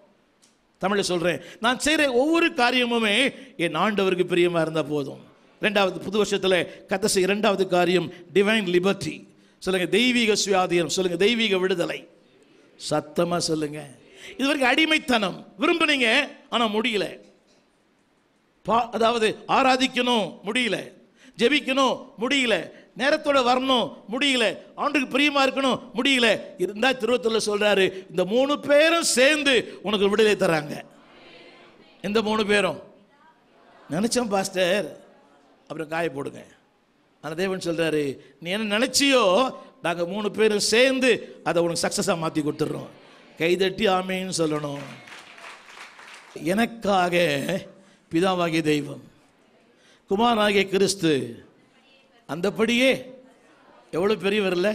Tamil சொல்கிறேன் நான் செய்கிற ஒவ்வொரு காரியமுமே என் ஆண்டவருக்கு பிரியமாக இருந்தால் போதும் ரெண்டாவது புது வருஷத்தில் செய்ய இரண்டாவது காரியம் டிவைன் லிபர்ட்டி சொல்லுங்கள் தெய்வீக சுயாதீனம் சொல்லுங்கள் தெய்வீக விடுதலை சத்தமாக சொல்லுங்கள் இது வரைக்கும் அடிமைத்தனம் விரும்புனீங்க ஆனால் முடியல பா அதாவது ஆராதிக்கணும் முடியல ஜெபிக்கணும் முடியல நேரத்தோட வரணும் முடியல ஆண்டுக்கு பிரியமாக இருக்கணும் முடியல இருந்தால் திருவத்தூரில் சொல்கிறாரு இந்த மூணு பேரும் சேர்ந்து உனக்கு விடுதலை தராங்க இந்த மூணு பேரும் நினைச்சோம் பாஸ்டர் அப்புறம் காய போடுங்க ஆனால் தேவன் சொல்கிறாரு நீ என்ன நினச்சியோ நாங்கள் மூணு பேரும் சேர்ந்து அதை உனக்கு சக்ஸஸாக மாற்றி கொடுத்துட்றோம் கைதட்டி ஆமைன்னு சொல்லணும் எனக்காக பிதாவாகிய தெய்வம் குமாராகிய கிறிஸ்து அந்தபடியே எவ்வளோ பெரியவர் இல்லை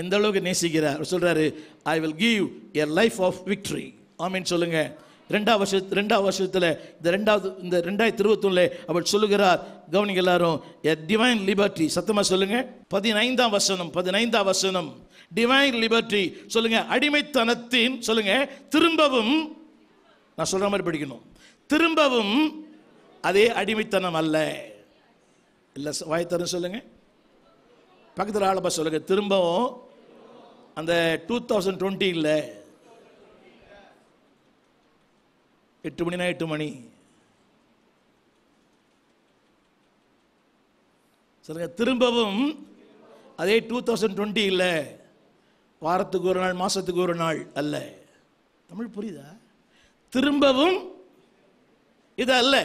எந்த அளவுக்கு நேசிக்கிறார் சொல்கிறாரு I will give a life of victory ஆமின்னு சொல்லுங்கள் ரெண்டாவது வருஷத்து ரெண்டாவது வருஷத்தில் இந்த ரெண்டாவது இந்த ரெண்டாயிரத்தி இருபத்தொன்னில் அவர் சொல்லுகிறார் கவனிங்க எல்லாரும் எ டிவைன் லிபர்ட்டி சத்தமாக சொல்லுங்கள் பதினைந்தாம் வசனம் பதினைந்தாம் வசனம் டிவைன் லிபர்ட்டி சொல்லுங்கள் அடிமைத்தனத்தின் சொல்லுங்கள் திரும்பவும் நான் சொல்கிற மாதிரி படிக்கணும் திரும்பவும் அதே அடிமைத்தனம் அல்ல இல்லை வாய்த்தர சொல்லுங்கள் பக்கத்தில் ஆளப்பா சொல்லுங்கள் திரும்பவும் அந்த டூ தௌசண்ட் டுவெண்ட்டி இல்லை எட்டு மணினா எட்டு மணி சொல்லுங்க திரும்பவும் அதே டூ தௌசண்ட் டுவெண்ட்டி இல்லை வாரத்துக்கு ஒரு நாள் மாதத்துக்கு ஒரு நாள் அல்ல தமிழ் புரியுதா திரும்பவும் இது அல்ல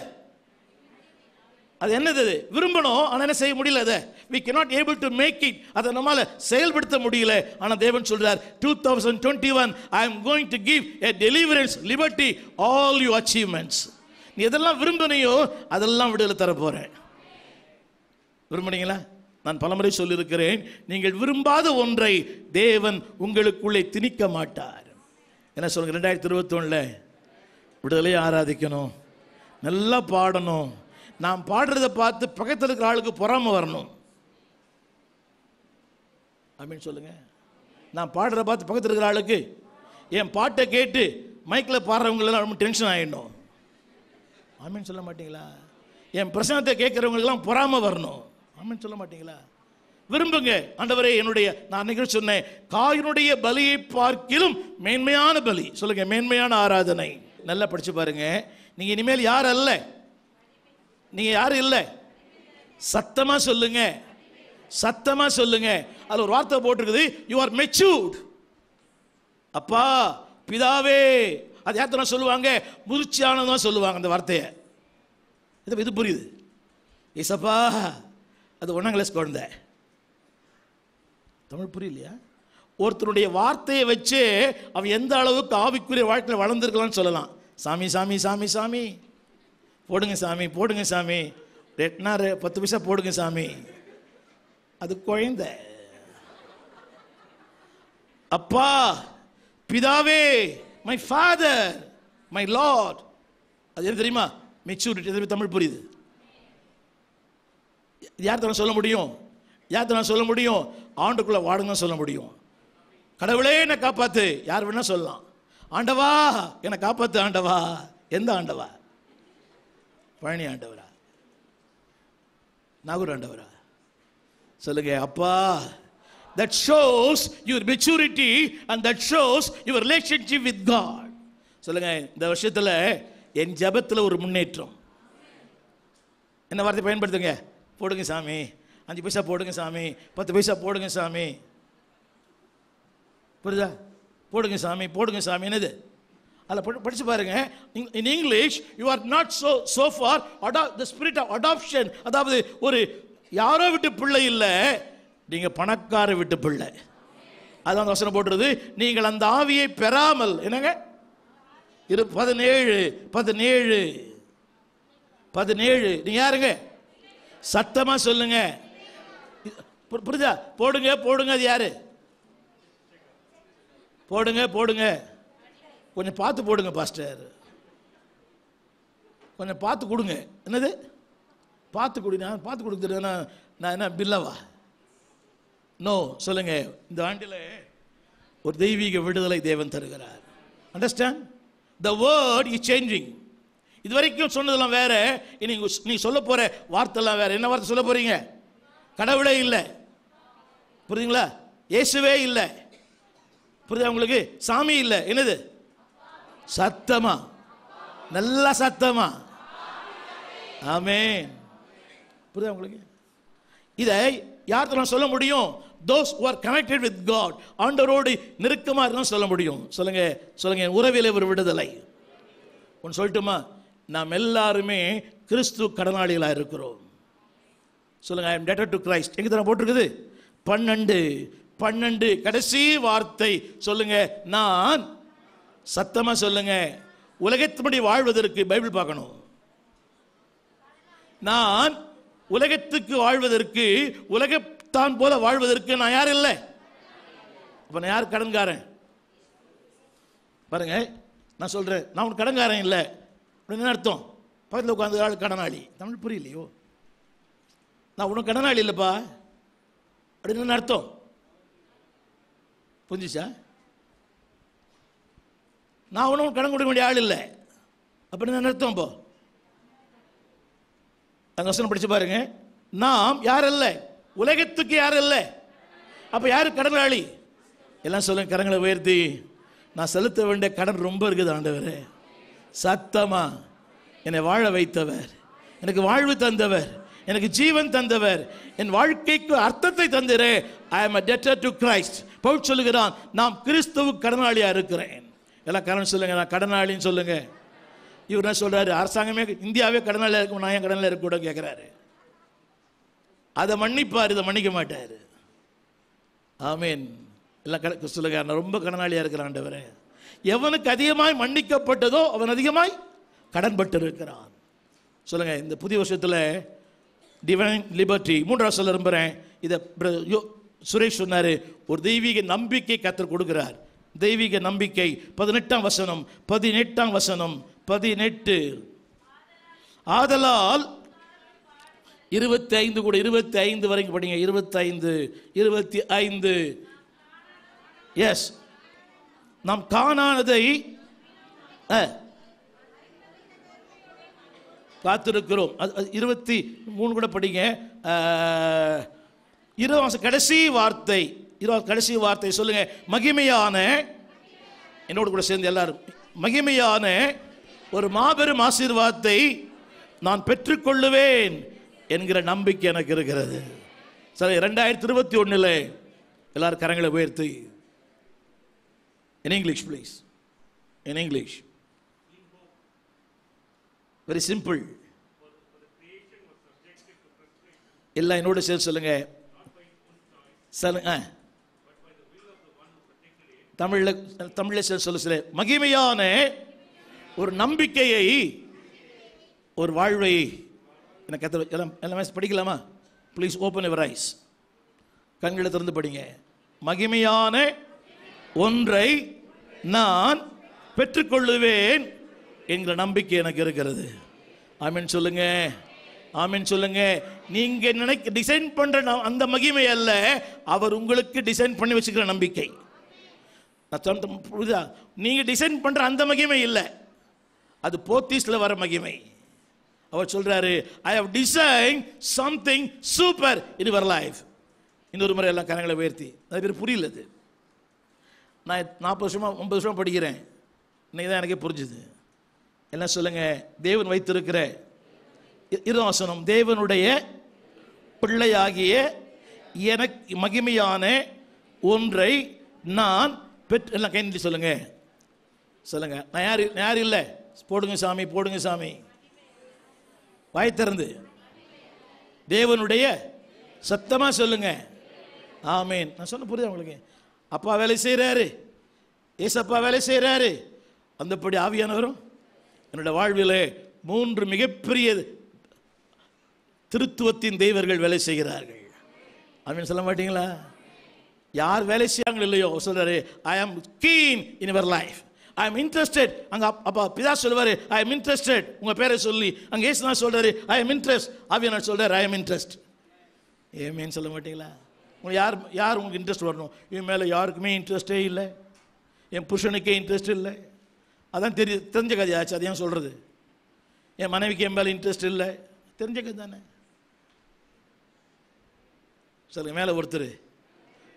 அது என்னது விரும்பணும் ஆனால் என்ன செய்ய முடியல அதை வி கே not able to make it அதை நம்மால் செயல்படுத்த முடியல ஆனால் தேவன் சொல்கிறார் two thousand twenty one I am going to give a deliverance liberty all you achievements நீ எதெல்லாம் விரும்பினையோ அதெல்லாம் விடுதலை தர போகிறேன் விரும்புனீங்களா நான் பலமுறை சொல்லியிருக்கிறேன் நீங்கள் விரும்பாத ஒன்றை தேவன் உங்களுக்குள்ளே திணிக்க மாட்டார் என்ன சொல்லுங்கள் ரெண்டாயிரத்தி இருபத்தொன்னில் விடுதலையை ஆராதிக்கணும் நல்லா பாடணும் நாம் பாடுறதை பார்த்து பக்கத்தில் இருக்கிற ஆளுக்கு பொறாம வரணும் அப்படின்னு சொல்லுங்கள் நான் பாடுறதை பார்த்து பக்கத்தில் இருக்கிற ஆளுக்கு என் பாட்டை கேட்டு மைக்கில் பாடுறவங்களெல்லாம் ரொம்ப டென்ஷன் ஆகிடணும் ஆமின்னு சொல்ல மாட்டிங்களா என் பிரசனத்தை கேட்குறவங்களுக்கெல்லாம் பொறாமல் வரணும் ஆமின்னு சொல்ல மாட்டிங்களா விரும்புங்க ஆண்டவரே என்னுடைய நான் நிகழ்ச்சி சொன்னேன் காயினுடைய பலியை பார்க்கிலும் மேன்மையான பலி சொல்லுங்க மேன்மையான ஆராதனை நல்லா படித்து பாருங்க நீங்கள் இனிமேல் யார் அல்ல நீங்கள் யாரும் இல்லை சத்தமாக சொல்லுங்க சத்தமாக சொல்லுங்க அதில் ஒரு வார்த்தை போட்டிருக்குது யூ ஆர் மெச்சூர்ட் அப்பா பிதாவே அது யாத்திரம் சொல்லுவாங்க முதிர்ச்சியானதான் சொல்லுவாங்க அந்த வார்த்தையை இது புரியுது ஏசப்பா அது ஒன்றாம் கிளாஸ் குழந்தை தமிழ் புரியலையா ஒருத்தருடைய வார்த்தையை வச்சு அவன் எந்த அளவுக்கு ஆவிக்குரிய வாழ்க்கையில் வளர்ந்துருக்கலாம்னு சொல்லலாம் சாமி சாமி சாமி சாமி போடுங்க சாமி போடுங்க சாமி ரெட்னாரு பத்து பைசா போடுங்க சாமி அது குழந்த அப்பா பிதாவே மை ஃபாதர் மை லார்ட் அது எது தெரியுமா மெச்சூரிட்டி எதுவுமே தமிழ் புரியுது யார் தரம் சொல்ல முடியும் யார் தரம் சொல்ல முடியும் ஆண்டுக்குள்ளே வாடுங்க சொல்ல முடியும் கடவுளே என்னை காப்பாத்து யார் வேணா சொல்லலாம் ஆண்டவா என்னை காப்பாத்து ஆண்டவா எந்த ஆண்டவா பழனி ஆண்டவரா நாகூர் ஆண்டவரா சொல்லுங்க அப்பா that shows your maturity and that shows your relationship with God சொல்லுங்க இந்த வருஷத்தில் என் ஜபத்தில் ஒரு முன்னேற்றம் என்ன வார்த்தை பயன்படுத்துங்க போடுங்க சாமி அஞ்சு பைசா போடுங்க சாமி பத்து பைசா போடுங்க சாமி புரியுதா போடுங்க சாமி போடுங்க சாமி என்னது அதில் படித்து பாருங்க in English you are not so so for அடா த ஸ்பிரிட் ஆஃப் அடாப்ஷன் அதாவது ஒரு யாரோ விட்டு பிள்ளை இல்லை நீங்கள் பணக்கார விட்டு பிள்ளை அதான் அந்த வசனம் போட்டுருது நீங்கள் அந்த ஆவியை பெறாமல் என்னங்க இரு பதினேழு பதினேழு பதினேழு நீங்க யாருங்க சத்தமா சொல்லுங்க புரிஞ்சா போடுங்க போடுங்க அது யாரு போடுங்க போடுங்க கொஞ்சம் பார்த்து போடுங்க பாஸ்டர் கொஞ்சம் பார்த்து கொடுங்க என்னது பார்த்து கொடு நான் பார்த்து கொடுத்துட்டேன்னா நான் என்ன பில்லவா நோ சொல்லுங்க இந்த ஆண்டில் ஒரு தெய்வீக விடுதலை தேவன் தருகிறார் understand the word is changing இது வரைக்கும் சொன்னதெல்லாம் வேற இனி நீ சொல்ல போற வார்த்தைலாம் வேற என்ன வார்த்தை சொல்ல போறீங்க கடவுளே இல்லை புரியுதுங்களா இயேசுவே இல்லை புரியுது உங்களுக்கு சாமி இல்லை என்னது சத்தமா நல்லா சத்தமா ஆமே புரியுதா உங்களுக்கு இதை யார் நான் சொல்ல முடியும் those are connected with God ஆண்டவரோடு நெருக்கமாக இருந்தால் சொல்ல முடியும் சொல்லுங்க சொல்லுங்க உறவிலே ஒரு விடுதலை ஒன்று சொல்லட்டுமா நாம் எல்லாருமே கிறிஸ்து கடனாளிகளாக இருக்கிறோம் சொல்லுங்க I am debtor to Christ எங்கே தரம் போட்டிருக்குது பன்னெண்டு பன்னெண்டு கடைசி வார்த்தை சொல்லுங்க நான் சத்தமாக சொல்லுங்க உலகத்தின்படி வாழ்வதற்கு பைபிள் பார்க்கணும் நான் உலகத்துக்கு வாழ்வதற்கு உலகத்தான் போல வாழ்வதற்கு நான் யார் இல்லை அப்போ நான் யார் கடன்காரன் பாருங்க நான் சொல்கிறேன் நான் உன் கடன்காரன் இல்லை என்ன அர்த்தம் பக்கத்தில் உட்காந்து ஆள் கடனாளி தமிழ் புரியலையோ நான் உனக்கு கடனாளி இல்லைப்பா அப்படின்னு அர்த்தம் புரிஞ்சுச்சா நான் ஒன்றும் கடன் கொடுக்க வேண்டிய ஆள் இல்லை அப்படின்னு நிறுத்தம் போ அந்த வசனம் படித்து பாருங்க நாம் யார் அல்ல உலகத்துக்கு யார் அல்ல அப்போ யார் கடனாளி எல்லாம் சொல்லுங்க கடன்களை உயர்த்தி நான் செலுத்த வேண்டிய கடன் ரொம்ப இருக்குது ஆண்டவர் சத்தமா என்னை வாழ வைத்தவர் எனக்கு வாழ்வு தந்தவர் எனக்கு ஜீவன் தந்தவர் என் வாழ்க்கைக்கு அர்த்தத்தை தந்திரே I am a debtor to Christ Paul சொல்லுகிறான் நாம் கிறிஸ்துவு கடனாளியாக இருக்கிறேன் எல்லாம் கடன் சொல்லுங்கள் நான் கடனாளின்னு சொல்லுங்கள் இவர் என்ன சொல்றாரு அரசாங்கமே இந்தியாவே கடனாளி இருக்கும் நான் ஏன் கடனில் இருக்கக்கூட கேட்குறாரு அதை மன்னிப்பார் இதை மன்னிக்க மாட்டார் ஆமீன் எல்லாம் கட சொல்லுங்க நான் ரொம்ப கடனாளியாக இருக்கிறான்டவரே எவனுக்கு அதிகமாய் மன்னிக்கப்பட்டதோ அவன் அதிகமாய் கடன்பட்டு இருக்கிறான் சொல்லுங்கள் இந்த புதிய வருஷத்தில் டிவைன் லிபர்ட்டி மூன்றாவது சொல்ல விரும்புகிறேன் இதை சுரேஷ் சொன்னார் ஒரு தெய்வீக நம்பிக்கை கத்தர் கொடுக்குறார் தெய்வீக நம்பிக்கை பதினெட்டாம் வசனம் பதினெட்டாம் வசனம் பதினெட்டு ஆதலால் இருபத்தி ஐந்து கூட இருபத்தி ஐந்து வரைக்கும் படிங்க இருபத்தி ஐந்து இருபத்தி ஐந்து எஸ் நாம் காணானதை காத்திருக்கிறோம் அது இருபத்தி மூணு கூட படிங்க இருபது கடைசி வார்த்தை இருபது கடைசி வார்த்தை சொல்லுங்க மகிமையான என்னோடு கூட சேர்ந்து எல்லாரும் மகிமையான ஒரு மாபெரும் ஆசீர்வாதத்தை நான் பெற்றுக்கொள்ளுவேன் என்கிற நம்பிக்கை எனக்கு இருக்கிறது சரி ரெண்டாயிரத்தி இருபத்தி ஒன்றில் எல்லாரும் கரங்களை உயர்த்தி in English please in English very simple எல்லாம் என்னோட சேர்த்து சொல்லுங்க சொல்லுங்க தமிழில் தமிழில் சொல்ல சில மகிமையான ஒரு நம்பிக்கையை ஒரு வாழ்வை எனக்கு எல்லாம் எல்லாமே படிக்கலாமா ப்ளீஸ் ஓப்பன் யுவர் ஐஸ் கண்களை திறந்து படிங்க மகிமையான ஒன்றை நான் பெற்றுக்கொள்ளுவேன் என்கிற நம்பிக்கை எனக்கு இருக்கிறது ஆமீன் சொல்லுங்க ஆமீன் சொல்லுங்க நீங்க நினைக்க டிசைன் பண்ற அந்த மகிமை அல்ல அவர் உங்களுக்கு டிசைன் பண்ணி வச்சுக்கிற நம்பிக்கை நான் சொந்த புரியுதா நீங்கள் டிசைன் பண்ணுற அந்த மகிமை இல்லை அது போத்தீஸில் வர மகிமை அவர் சொல்கிறாரு I have design something super in your life இன்னொரு முறை எல்லாம் கரங்களை உயர்த்தி நிறைய பேர் புரியல அது நான் நாற்பது வருஷமா ஒன்பது வருஷமா படிக்கிறேன் இன்னைக்கு தான் எனக்கே புரிஞ்சுது என்ன சொல்லுங்கள் தேவன் வைத்திருக்கிற இருவாசனம் தேவனுடைய பிள்ளையாகிய எனக்கு மகிமையான ஒன்றை நான் பெட் எல்லாம் கைநட்டி சொல்லுங்க சொல்லுங்க நான் யார் யார் இல்லை போடுங்க சாமி போடுங்க சாமி வாய் திறந்து தேவனுடைய சத்தமாக சொல்லுங்க ஆமீன் நான் சொன்ன புரியுது உங்களுக்கு அப்பா வேலை செய்கிறாரு ஏசப்பா வேலை செய்கிறாரு அந்தப்படி ஆவியானவரும் என்னோடய வாழ்வில் மூன்று மிகப்பெரிய திருத்துவத்தின் தெய்வர்கள் வேலை செய்கிறார்கள் அப்படின்னு சொல்ல மாட்டீங்களா யார் வேலை செய்யாங்களோ இல்லையோ சொல்றாரு I am keen in your life I am interested அங்கே அப்பா பிதா சொல்லுவார் ஐ எம் இன்ட்ரெஸ்டட் உங்கள் பேரை சொல்லி அங்கே ஏசுனா சொல்றாரு ஐ எம் இன்ட்ரெஸ்ட் நான் சொல்கிறார் ஐ எம் இன்ட்ரெஸ்ட் ஏமேன்னு சொல்ல மாட்டீங்களா உங்க யார் யார் உங்களுக்கு இன்ட்ரெஸ்ட் வரணும் இவன் மேலே யாருக்குமே இன்ட்ரெஸ்ட்டே இல்லை என் புருஷனுக்கே இன்ட்ரெஸ்ட் இல்லை அதான் தெரிய தெரிஞ்ச கதையாச்சு அதையும் சொல்கிறது என் மனைவிக்கு என் மேலே இன்ட்ரெஸ்ட் இல்லை தெரிஞ்ச கதை தானே சொல்லுங்கள் மேலே ஒருத்தர்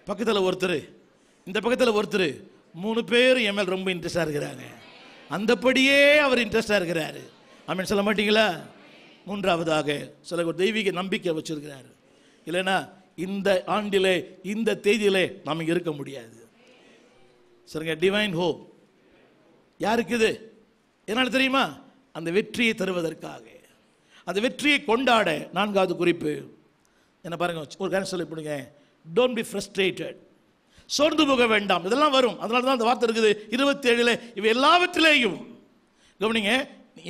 பக்கத்தில் ஒருத்தர் இந்த பக்கத்தில் ஒருத்தர் மூணு பேர் என் மேல் ரொம்ப இன்ட்ரெஸ்டாக இருக்கிறாங்க அந்தபடியே அவர் இன்ட்ரெஸ்டாக இருக்கிறாரு அப்படின்னு சொல்ல மாட்டீங்களா மூன்றாவதாக சில ஒரு தெய்வீக நம்பிக்கை வச்சுருக்கிறாரு இல்லைன்னா இந்த ஆண்டிலே இந்த தேதியிலே நாம் இருக்க முடியாது சரிங்க டிவைன் ஹோப் யாருக்கு இது என்னால் தெரியுமா அந்த வெற்றியை தருவதற்காக அந்த வெற்றியை கொண்டாட நான்காவது குறிப்பு என்ன பாருங்க ஒரு கணம் சொல்லி டோன்ட் பி ஃப்ரஸ்ட்ரேட்டட் சோர்ந்து போக வேண்டாம் இதெல்லாம் வரும் அதனால தான் அந்த வார்த்தை இருக்குது இருபத்தி ஏழில் இவை எல்லாவற்றிலேயும் கவனிங்க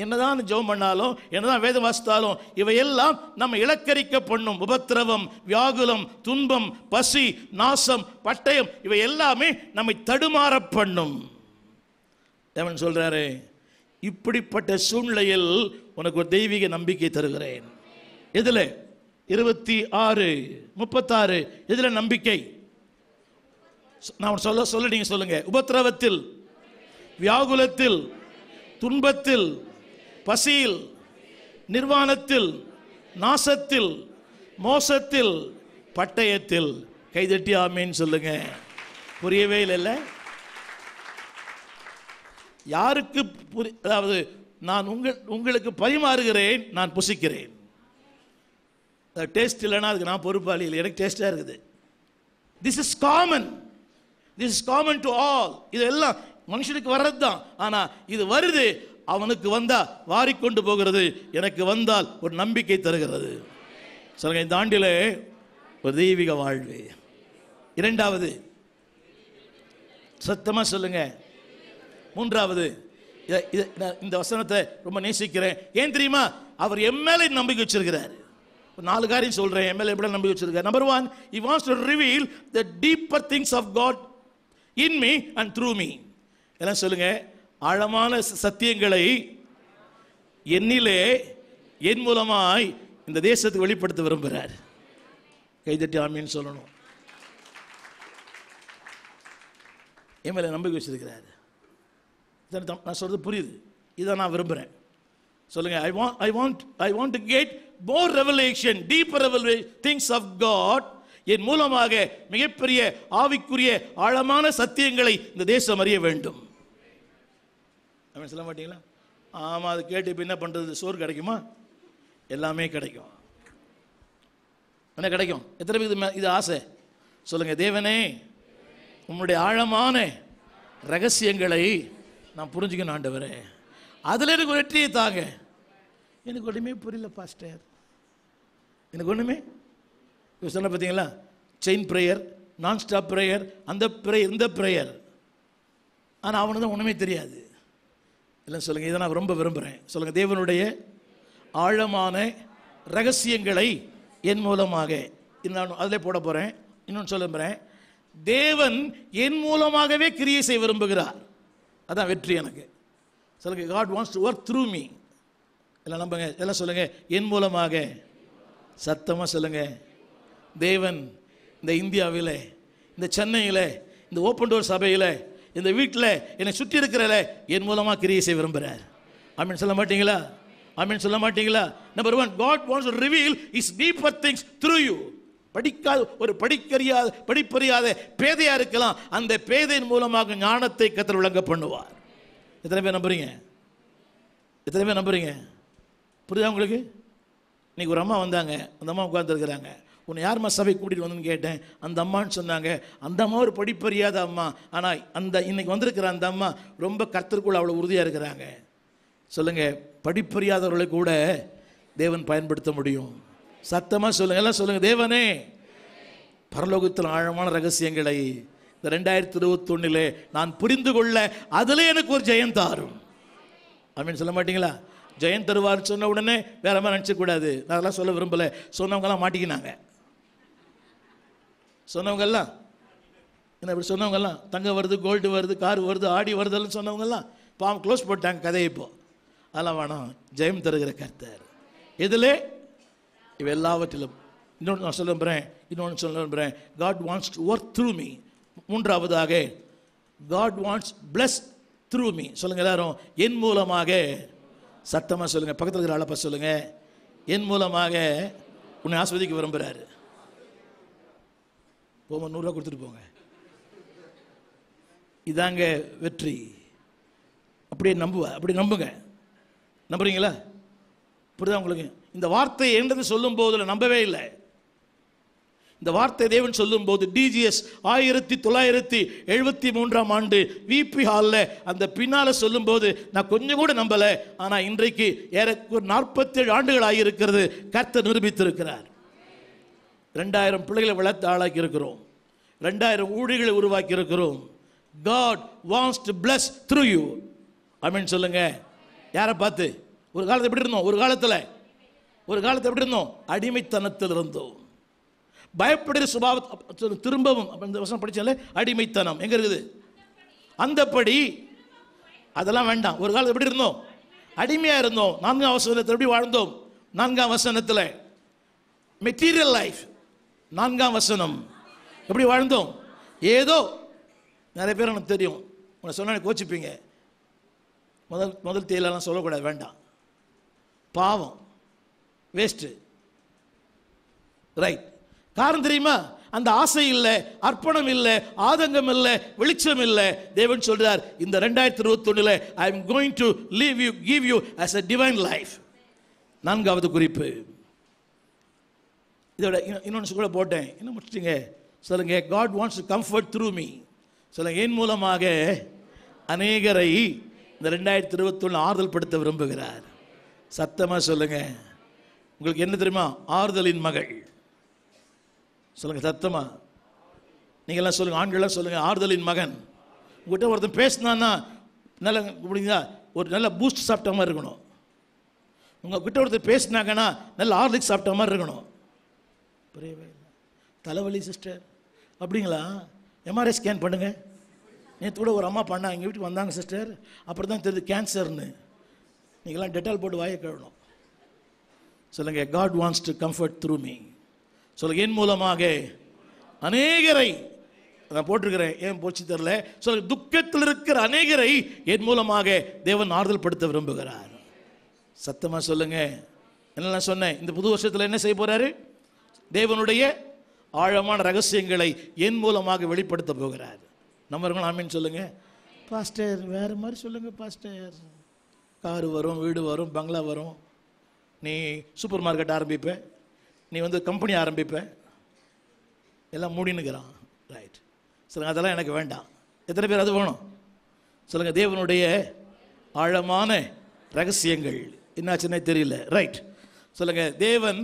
என்னதான் அந்த ஜெபம் பண்ணாலும் என்னதான் வேதம் வாசித்தாலும் இவையெல்லாம் நம்ம இலக்கரிக்க பண்ணும் உபத்திரவம் வியாகுலம் துன்பம் பசி நாசம் பட்டயம் இவை எல்லாமே நம்மை தடுமாற பண்ணும் தேவன் சொல்றாரு இப்படிப்பட்ட சூழ்நிலையில் உனக்கு ஒரு தெய்வீக நம்பிக்கை தருகிறேன் எதில் இருபத்தி ஆறு முப்பத்தாறு இதில் நம்பிக்கை நான் சொல்ல சொல்ல நீங்க சொல்லுங்க உபத்திரவத்தில் வியாகுலத்தில் துன்பத்தில் பசியில் நிர்வாணத்தில் நாசத்தில் மோசத்தில் பட்டயத்தில் கைதட்டி ஆமேன்னு சொல்லுங்க புரியவே இல்லை யாருக்கு புரி அதாவது நான் உங்கள் உங்களுக்கு பரிமாறுகிறேன் நான் புசிக்கிறேன் டேஸ்ட் இல்லைன்னா அதுக்கு நான் பொறுப்பாளி இல்லை எனக்கு டேஸ்ட்டாக இருக்குது this is common this is common to all இது எல்லாம் மனுஷனுக்கு வர்றது தான் ஆனால் இது வருது அவனுக்கு வந்தால் வாரிக்கொண்டு போகிறது எனக்கு வந்தால் ஒரு நம்பிக்கை தருகிறது சொல்லுங்க இந்த ஆண்டில் ஒரு தெய்வீக வாழ்வு இரண்டாவது சத்தமாக சொல்லுங்க மூன்றாவது இந்த வசனத்தை ரொம்ப நேசிக்கிறேன் ஏன் தெரியுமா அவர் என் மேலே நம்பிக்கை வச்சிருக்கிறார் நாலு காரியம் சொல்கிறேன் எம்எல்ஏ எப்படி நம்பி வச்சிருக்கேன் number one he was to reveal the deeper things of God in me and through me எல்லாம் சொல்லுங்கள் ஆழமான சத்தியங்களை என்னிலே என் மூலமாய் இந்த தேசத்துக்கு வெளிப்படுத்த விரும்புகிறார் கைதட்டி ஆமின்னு சொல்லணும் எம்எல்ஏ மேலே நம்பிக்கை வச்சிருக்கிறார் நான் சொல்கிறது புரியுது இதை நான் விரும்புகிறேன் சொல்லுங்க I want I want I want to get more revelation deeper revelation things of God என் மூலமாக மிகப்பெரிய ஆவிக்குரிய ஆழமான சத்தியங்களை இந்த தேசம் அறிய வேண்டும் அப்படின்னு சொல்ல மாட்டீங்களா ஆமாம் அது கேட்டு இப்போ என்ன பண்ணுறது சோறு கிடைக்குமா எல்லாமே கிடைக்கும் என்ன கிடைக்கும் எத்தனை பேர் இது ஆசை சொல்லுங்கள் தேவனே உங்களுடைய ஆழமான ரகசியங்களை நான் புரிஞ்சுக்கணும் ஆண்டவரே அதில் எனக்கு ஒரு வெற்றியை தாங்க எனக்கு ஒன்றுமே புரியல பாஸ்டர் எனக்கு ஒன்றுமே இப்போ சொன்ன பார்த்தீங்களா செயின் ப்ரேயர் நான் ஸ்டாப் ப்ரேயர் அந்த ப்ரேயர் இந்த ப்ரேயர் ஆனால் அவனு தான் ஒன்றுமே தெரியாது இல்லை சொல்லுங்கள் இதை நான் ரொம்ப விரும்புகிறேன் சொல்லுங்கள் தேவனுடைய ஆழமான ரகசியங்களை என் மூலமாக இன்னும் அதிலே போட போகிறேன் இன்னொன்று சொல்ல போகிறேன் தேவன் என் மூலமாகவே கிரியை செய்ய விரும்புகிறார் அதான் வெற்றி எனக்கு சொல்லுங்க God wants to work through me எல்லாம் நம்புங்க எல்லாம் சொல்லுங்க என் மூலமாக சத்தமாக சொல்லுங்க தேவன் இந்த இந்தியாவில் இந்த சென்னையில் இந்த ஓப்பன் டோர் சபையில் இந்த வீட்டில் என்னை சுற்றி இருக்கிறல என் மூலமாக கிரியை செய்ய விரும்புகிறார் அப்படின்னு சொல்ல மாட்டீங்களா அப்படின்னு சொல்ல மாட்டீங்களா number one God wants to reveal is deeper things through you படிக்காத ஒரு படிக்கறியாத படிப்பறியாத பேதையாக இருக்கலாம் அந்த பேதையின் மூலமாக ஞானத்தை கத்தல் விளங்க பண்ணுவார் எத்தனை பேர் நம்புறீங்க எத்தனை பேர் நம்புறீங்க புரியுதா உங்களுக்கு இன்னைக்கு ஒரு அம்மா வந்தாங்க அந்த அம்மா உட்காந்துருக்குறாங்க உன்னை யார்மா சபை கூட்டிகிட்டு வந்துன்னு கேட்டேன் அந்த அம்மான்னு சொன்னாங்க அந்த அம்மா ஒரு படிப்பறியாத அம்மா ஆனால் அந்த இன்றைக்கி வந்திருக்கிற அந்த அம்மா ரொம்ப கர்த்தருக்குள்ள அவ்வளோ உறுதியாக இருக்கிறாங்க சொல்லுங்கள் படிப்பறியாதவர்களை கூட தேவன் பயன்படுத்த முடியும் சத்தமாக சொல்லுங்கள் எல்லாம் சொல்லுங்கள் தேவனே பரலோகத்தில் ஆழமான ரகசியங்களை இந்த ரெண்டாயிரத்தி இருபத்தொன்னிலே நான் புரிந்து கொள்ள அதில் எனக்கு ஒரு ஜெயம் தாரும் அப்படின்னு சொல்ல மாட்டீங்களா ஜெயம் தருவார்னு சொன்ன உடனே வேற மாதிரி நினச்சக்கூடாது நான் அதெல்லாம் சொல்ல விரும்பலை சொன்னவங்கெல்லாம் மாட்டிக்கினாங்க சொன்னவங்கெல்லாம் என்ன இப்படி சொன்னவங்கெல்லாம் தங்கம் வருது கோல்டு வருது கார் வருது ஆடி வருதுன்னு சொன்னவங்கெல்லாம் பாவம் க்ளோஸ் போட்டாங்க கதையை இப்போ அதெல்லாம் வேணாம் ஜெயம் தருகிற கர்த்தர் இதில் இவ எல்லாவற்றிலும் இன்னொன்று நான் சொல்ல விரும்புகிறேன் இன்னொன்று சொல்ல விரும்புகிறேன் God wants to work through me மூன்றாவதாக God wants bless through me சொல்லுங்கள் எல்லாரும் என் மூலமாக சத்தமாக சொல்லுங்கள் பக்கத்தில் இருக்கிற அளப்பா சொல்லுங்கள் என் மூலமாக உன்னை ஆஸ்வதிக்க விரும்புகிறாரு போக நூறுரூவா கொடுத்துட்டு போங்க இதாங்க வெற்றி அப்படியே நம்புவ அப்படி நம்புங்க நம்புறீங்களா இப்படிதான் உங்களுக்கு இந்த வார்த்தை என்றது சொல்லும் போதில் நம்பவே இல்லை இந்த வார்த்தை தேவன் சொல்லும்போது டிஜிஎஸ் ஆயிரத்தி தொள்ளாயிரத்தி எழுபத்தி மூன்றாம் ஆண்டு விபி ஹாலில் அந்த பின்னால் சொல்லும்போது நான் கொஞ்சம் கூட நம்பலை ஆனால் இன்றைக்கு ஏறக்கு நாற்பத்தேழு ஆண்டுகள் ஆகியிருக்கிறது கர்த்தர் நிரூபித்திருக்கிறார் ரெண்டாயிரம் பிள்ளைகளை வளர்த்து ஆளாக்கி இருக்கிறோம் ரெண்டாயிரம் ஊழிகளை உருவாக்கி இருக்கிறோம் God wants to bless through you அப்படின்னு சொல்லுங்க யாரை பார்த்து ஒரு காலத்தை எப்படி இருந்தோம் ஒரு காலத்தில் ஒரு காலத்தை எப்படி இருந்தோம் அடிமைத்தனத்தில் இருந்தோம் பயப்படுகிற சுபாவ திரும்பவும் இந்த வசனம் படித்தால அடிமைத்தனம் எங்கே இருக்குது அந்தப்படி அதெல்லாம் வேண்டாம் ஒரு காலத்தில் எப்படி இருந்தோம் அடிமையாக இருந்தோம் நான்காம் வசனத்தில் எப்படி வாழ்ந்தோம் நான்காம் வசனத்தில் மெட்டீரியல் லைஃப் நான்காம் வசனம் எப்படி வாழ்ந்தோம் ஏதோ நிறைய பேர் எனக்கு தெரியும் உன்னை சொன்ன கோச்சிப்பீங்க முதல் முதல் தேயிலெல்லாம் சொல்லக்கூடாது வேண்டாம் பாவம் வேஸ்ட்டு ரைட் காரணம் தெரியுமா அந்த ஆசை இல்லை அர்ப்பணம் இல்லை ஆதங்கம் இல்லை வெளிச்சம் இல்லை தேவன் சொல்கிறார் இந்த ரெண்டாயிரத்தி ஒண்ணுல I am going to leave you give you as a divine life நான்காவது குறிப்பு இதோட இன்னொன்று கூட போட்டேன் என்ன முடிச்சிட்டிங்க சொல்லுங்க God wants to comfort through me சொல்லுங்க என் மூலமாக அநேகரை இந்த ரெண்டாயிரத்தி இருபத்தொன்று ஆறுதல் படுத்த விரும்புகிறார் சத்தமாக சொல்லுங்கள் உங்களுக்கு என்ன தெரியுமா ஆறுதலின் மகள் சொல்லுங்கள் சத்தமா நீங்க எல்லாம் சொல்லுங்கள் ஆண்கள்லாம் சொல்லுங்கள் ஆறுதலின் மகன் உங்ககிட்ட ஒருத்தர் பேசினான்னா நல்ல முடிஞ்சா ஒரு நல்ல பூஸ்ட் சாப்பிட்ட மாதிரி இருக்கணும் உங்கள் கிட்ட ஒருத்தர் பேசினாங்கன்னா நல்ல ஆர்லிக் சாப்பிட்ட மாதிரி இருக்கணும் புரியவே இல்லை தலைவலி சிஸ்டர் அப்படிங்களா எம்ஆர்ஐ ஸ்கேன் பண்ணுங்கள் நேற்று கூட ஒரு அம்மா பண்ணாங்க எங்கள் வீட்டுக்கு வந்தாங்க சிஸ்டர் அப்படி தான் தெரியுது கேன்சர்னு நீங்களாம் டெட்டால் போட்டு வாயை கழுவணும் சொல்லுங்கள் God wants to comfort through me சொல்லுங்க என் மூலமாக அநேகரை நான் போட்டிருக்கிறேன் ஏன் போச்சு தெரில சொல்ல துக்கத்தில் இருக்கிற அநேகரை என் மூலமாக தேவன் ஆறுதல் படுத்த விரும்புகிறார் சத்தமாக சொல்லுங்க என்னெல்லாம் சொன்னேன் இந்த புது வருஷத்தில் என்ன செய்ய போகிறாரு தேவனுடைய ஆழமான ரகசியங்களை என் மூலமாக வெளிப்படுத்த போகிறார் நம்மவர்கள் ஆமின்னு சொல்லுங்க பாஸ்டர் வேறு மாதிரி சொல்லுங்க பாஸ்டர் காரு வரும் வீடு வரும் பங்களா வரும் நீ சூப்பர் மார்க்கெட் ஆரம்பிப்பேன் நீ வந்து கம்பெனி ஆரம்பிப்ப எல்லாம் மூடினுக்கிறான் ரைட் சொல்லுங்கள் அதெல்லாம் எனக்கு வேண்டாம் எத்தனை பேர் அது வேணும் சொல்லுங்கள் தேவனுடைய ஆழமான ரகசியங்கள் என்னாச்சுன்னே தெரியல ரைட் சொல்லுங்கள் தேவன்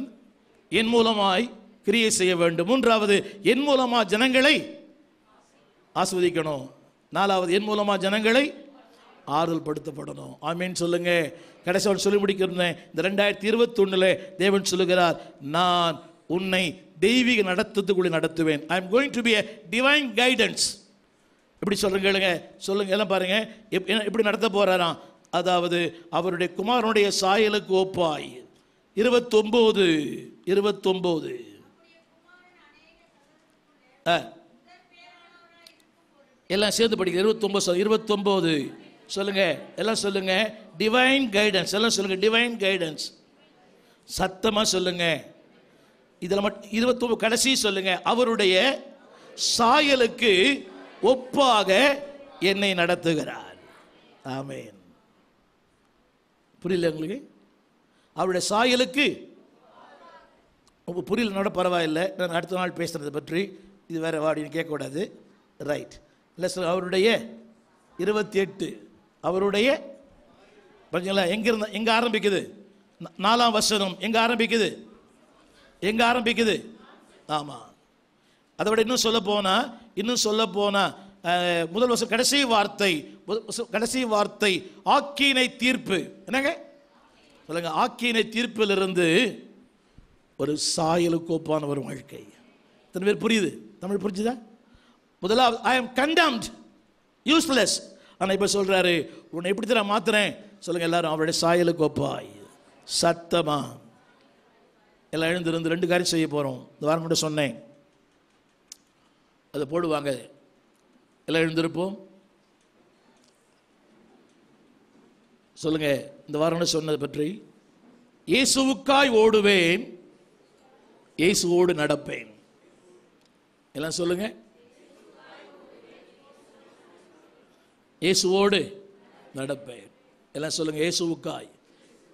என் மூலமாய் கிரியை செய்ய வேண்டும் மூன்றாவது என் மூலமாக ஜனங்களை ஆஸ்வதிக்கணும் நாலாவது என் மூலமாக ஜனங்களை ஆறுதல் படுத்தப்படணும் ஆமீன் சொல்லுங்க கடைசி அவன் சொல்லி முடிக்கிறேன் இந்த ரெண்டாயிரத்தி இருபத்தொன்னில் தேவன் சொல்லுகிறார் நான் உன்னை தெய்வீக நடத்தத்துக்குள்ளே நடத்துவேன் I am going to be a divine guidance எப்படி சொல்கிறேன் கேளுங்க சொல்லுங்கள் எல்லாம் பாருங்கள் எப் எப்படி நடத்த போகிறாராம் அதாவது அவருடைய குமாரனுடைய சாயலுக்கு ஒப்பாய் இருபத்தொம்போது இருபத்தொம்போது எல்லாம் சேர்ந்து படிக்கிறேன் இருபத்தொம்போது இருபத்தொம்போது சொல்லுங்க எல்லாம் சொல்லுங்க டிவைன் கைடன்ஸ் எல்லாம் சொல்லுங்க டிவைன் கைடன்ஸ் சத்தமாக சொல்லுங்க இதில் மட்டும் இருபத்தி கடைசி சொல்லுங்க அவருடைய சாயலுக்கு ஒப்பாக என்னை நடத்துகிறார் ஆமேன் புரியல உங்களுக்கு அவருடைய சாயலுக்கு உங்கள் புரியலனோட பரவாயில்ல நான் அடுத்த நாள் பேசுகிறத பற்றி இது வேறு வாடின்னு கேட்கக்கூடாது ரைட் இல்லை சார் அவருடைய இருபத்தி எட்டு அவருடைய பார்த்தீங்களா எங்க எங்க ஆரம்பிக்குது நாலாம் வசனம் எங்க ஆரம்பிக்குது எங்க ஆரம்பிக்குது ஆமா அதை விட இன்னும் சொல்ல போனா இன்னும் சொல்ல போனா முதல் வசம் கடைசி வார்த்தை கடைசி வார்த்தை ஆக்கினை தீர்ப்பு என்னங்க சொல்லுங்க ஆக்கினை தீர்ப்பிலிருந்து ஒரு கோப்பான ஒரு வாழ்க்கை இத்தனை பேர் புரியுது தமிழ் புரிஞ்சுதா முதலாவது ஐ எம் கண்டம்ட் யூஸ்லெஸ் ஆனால் இப்போ சொல்கிறாரு உன்னை எப்படி தான் மாத்துறேன் சொல்லுங்கள் எல்லாரும் அவருடைய சாயலுக்கு ஒப்பாய் சத்தமாக எல்லாம் எழுந்திருந்து ரெண்டு காரியம் செய்ய போகிறோம் இந்த வாரம் கூட சொன்னேன் அதை போடுவாங்க எல்லாம் எழுந்திருப்போம் சொல்லுங்கள் இந்த வாரம் சொன்னதை பற்றி இயேசுவுக்காய் ஓடுவேன் இயேசுவோடு நடப்பேன் எல்லாம் சொல்லுங்கள் இயேசுவோடு நடப்பேன் எல்லாம் சொல்லுங்கள் இயேசுவுக்காய்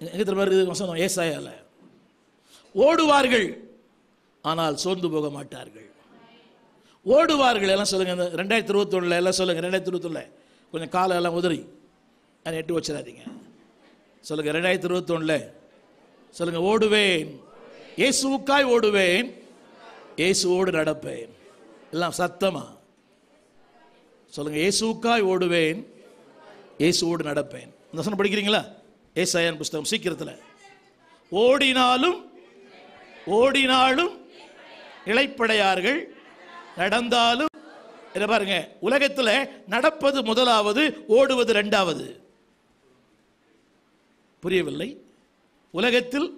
ஏசாயல திரும்ப வசனம் ஓடுவார்கள் ஆனால் சோர்ந்து போக மாட்டார்கள் ஓடுவார்கள் எல்லாம் சொல்லுங்கள் இந்த ரெண்டாயிரத்தி இருபத்தொன்னில் எல்லாம் சொல்லுங்கள் ரெண்டாயிரத்தி இருபத்தொன்னில் கொஞ்சம் காலம் எல்லாம் உதறி அதை எட்டு வச்சிடாதீங்க சொல்லுங்கள் ரெண்டாயிரத்தி இருபத்தொன்னுல சொல்லுங்கள் ஓடுவேன் இயேசுவுக்காய் ஓடுவேன் இயேசுவோடு நடப்பேன் எல்லாம் சத்தமாக சொல்லுங்கள் இயேசுக்காய் ஓடுவேன் இயேசுவோடு நடப்பேன் இந்த வசனம் படிக்கிறீங்களா ஏசாயன் புஸ்தகம் சீக்கிரத்தில் ஓடினாலும் ஓடினாலும் இழைப்படையார்கள் நடந்தாலும் என்ன பாருங்க உலகத்தில் நடப்பது முதலாவது ஓடுவது ரெண்டாவது புரியவில்லை உலகத்தில்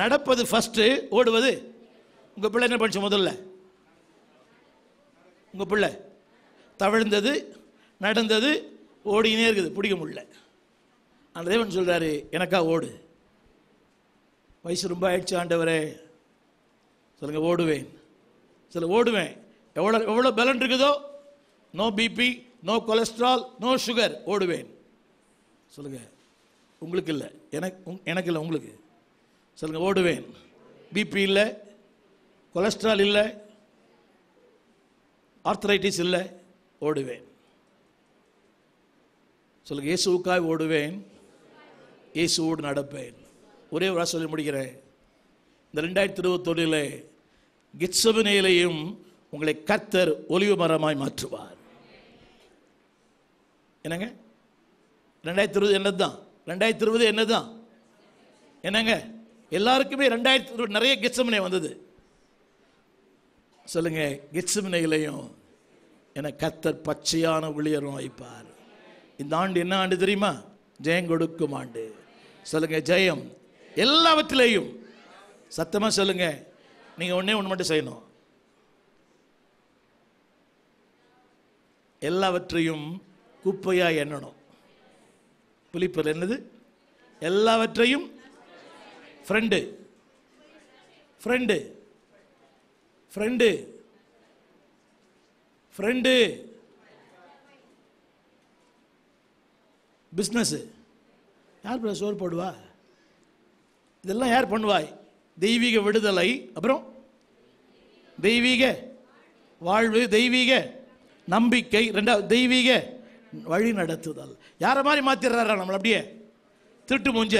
நடப்பது ஃபஸ்ட்டு ஓடுவது உங்கள் பிள்ளை என்ன படிச்சு முதல்ல உங்கள் பிள்ளை தவிழ்ந்தது நடந்தது ஓடினே இருக்குது பிடிக்க முடியல அந்த தேவன் சொல்கிறாரு எனக்கா ஓடு வயசு ரொம்ப ஆயிடுச்சு ஆண்டவரே சொல்லுங்கள் ஓடுவேன் சில ஓடுவேன் எவ்வளோ எவ்வளோ பலன் இருக்குதோ no BP no cholesterol no sugar ஓடுவேன் சொல்லுங்கள் உங்களுக்கு இல்லை எனக்கு எனக்கு இல்லை உங்களுக்கு சொல்லுங்கள் ஓடுவேன் பிபி இல்லை கொலஸ்ட்ரால் இல்லை ஆர்த்தரைட்டிஸ் இல்லை ஓடுவேன் சொல்லுங்க இயேசுவுக்காய் ஓடுவேன் இயேசுவோடு நடப்பேன் ஒரே ஒரு சொல்லி முடிக்கிறேன் இந்த ரெண்டாயிரத்தி இருபத்தொன்னில் கிட்சபனையிலையும் உங்களை கத்தர் ஒலிவு மரமாய் மாற்றுவார் என்னங்க ரெண்டாயிரத்தி இருபது என்னதுதான் ரெண்டாயிரத்தி இருபது என்னதுதான் என்னங்க எல்லாருக்குமே ரெண்டாயிரத்தி நிறைய கிச்சமனை வந்தது சொல்லுங்க கிச்சமனையிலையும் என கத்தர் பச்சையான ஊழியர் வைப்பார் இந்த ஆண்டு என்ன ஆண்டு தெரியுமா ஜெயம் கொடுக்கும் ஆண்டு சொல்லுங்க ஜெயம் எல்லாவற்றிலேயும் சத்தமாக சொல்லுங்க நீங்கள் ஒன்றே ஒன்று மட்டும் செய்யணும் எல்லாவற்றையும் குப்பையாக எண்ணணும் புளிப்பல் என்னது எல்லாவற்றையும் friend friend friend friend business யார் பிள்ளை சோறு போடுவா இதெல்லாம் யார் பண்ணுவாய் தெய்வீக விடுதலை அப்புறம் தெய்வீக வாழ்வு தெய்வீக நம்பிக்கை ரெண்டாவது தெய்வீக வழி நடத்துதல் யாரை மாதிரி மாற்றிடுறாரா நம்மளை அப்படியே திருட்டு மூஞ்ச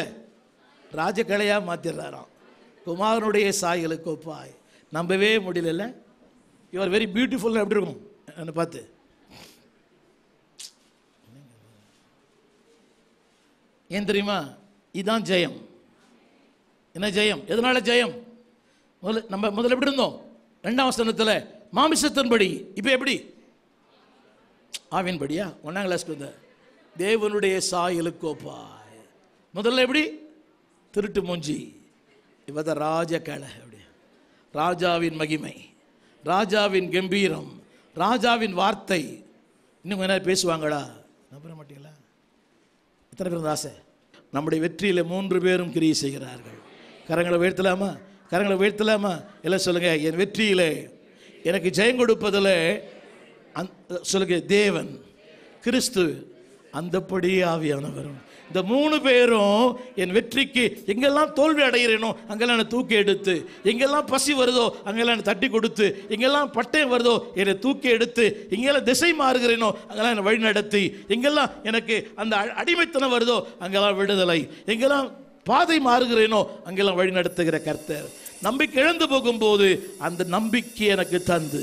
ராஜக்கலையாக மாற்றிடுறாராம் குமாரனுடைய சாயலுக்கு ஒப்பாய் நம்பவே முடியல யூஆர் வெரி பியூட்டிஃபுல் எப்படி இருக்கும் என்னை பார்த்து ஏன் தெரியுமா இதுதான் ஜெயம் என்ன ஜெயம் எதனால ஜெயம் முதல்ல நம்ம முதல்ல எப்படி இருந்தோம் ரெண்டாம் வசனத்தில் மாமிசத்தின்படி இப்போ எப்படி ஆவின்படியா ஒன்றாம் கிளாஸ்க்கு வந்த தேவனுடைய சாயலுக்கோப்பாய் முதல்ல எப்படி திருட்டு மூஞ்சி இவத ராஜ கலை அப்படியா ராஜாவின் மகிமை ராஜாவின் கம்பீரம் ராஜாவின் வார்த்தை இன்னும் கொஞ்ச நேரம் பேசுவாங்களா நம்புற மாட்டீங்களா எத்தனை பேர் ஆசை நம்முடைய வெற்றியில் மூன்று பேரும் கிரியை செய்கிறார்கள் கரங்களை உயர்த்தலாமா கரங்களை உயர்த்தலாமா எல்லாம் சொல்லுங்கள் என் வெற்றியில் எனக்கு ஜெயம் கொடுப்பதில் அந் சொல்லுங்கள் தேவன் கிறிஸ்து அந்தப்படி ஆவியானவரும் இந்த மூணு பேரும் என் வெற்றிக்கு எங்கெல்லாம் தோல்வி அடைகிறேனோ அங்கெல்லாம் என்னை தூக்கி எடுத்து எங்கெல்லாம் பசி வருதோ அங்கெல்லாம் என்னை தட்டி கொடுத்து எங்கெல்லாம் பட்டயம் வருதோ என்னை தூக்கி எடுத்து எங்கெல்லாம் திசை மாறுகிறேனோ அங்கெல்லாம் என்னை நடத்தி எங்கெல்லாம் எனக்கு அந்த அடிமைத்தனம் வருதோ அங்கெல்லாம் விடுதலை எங்கெல்லாம் பாதை மாறுகிறேனோ அங்கெல்லாம் வழி நடத்துகிற கர்த்தர் நம்பிக்கை இழந்து போகும்போது அந்த நம்பிக்கை எனக்கு தந்து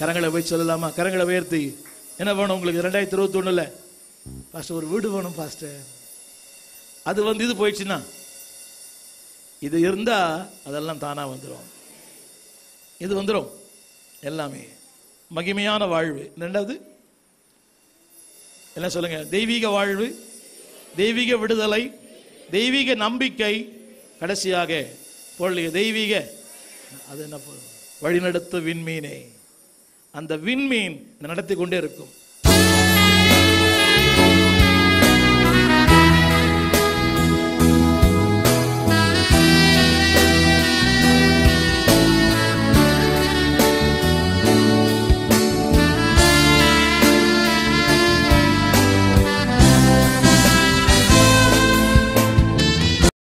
கரங்களை போய் சொல்லலாமா கரங்களை உயர்த்தி என்ன வேணும் உங்களுக்கு ரெண்டாயிரத்தி இருபத்தி ஒன்றில் பாஸ்டர் ஒரு வீடு வேணும் பாஸ்டர் அது வந்து இது போயிடுச்சுன்னா இது இருந்தா அதெல்லாம் தானா வந்துடும் இது வந்துடும் எல்லாமே மகிமையான வாழ்வு ரெண்டாவது என்ன சொல்லுங்க தெய்வீக வாழ்வு தெய்வீக விடுதலை தெய்வீக நம்பிக்கை கடைசியாக பொருளிய தெய்வீக அது என்ன வழிநடத்து விண்மீனே அந்த விண்மீன் நடத்தி கொண்டே இருக்கும்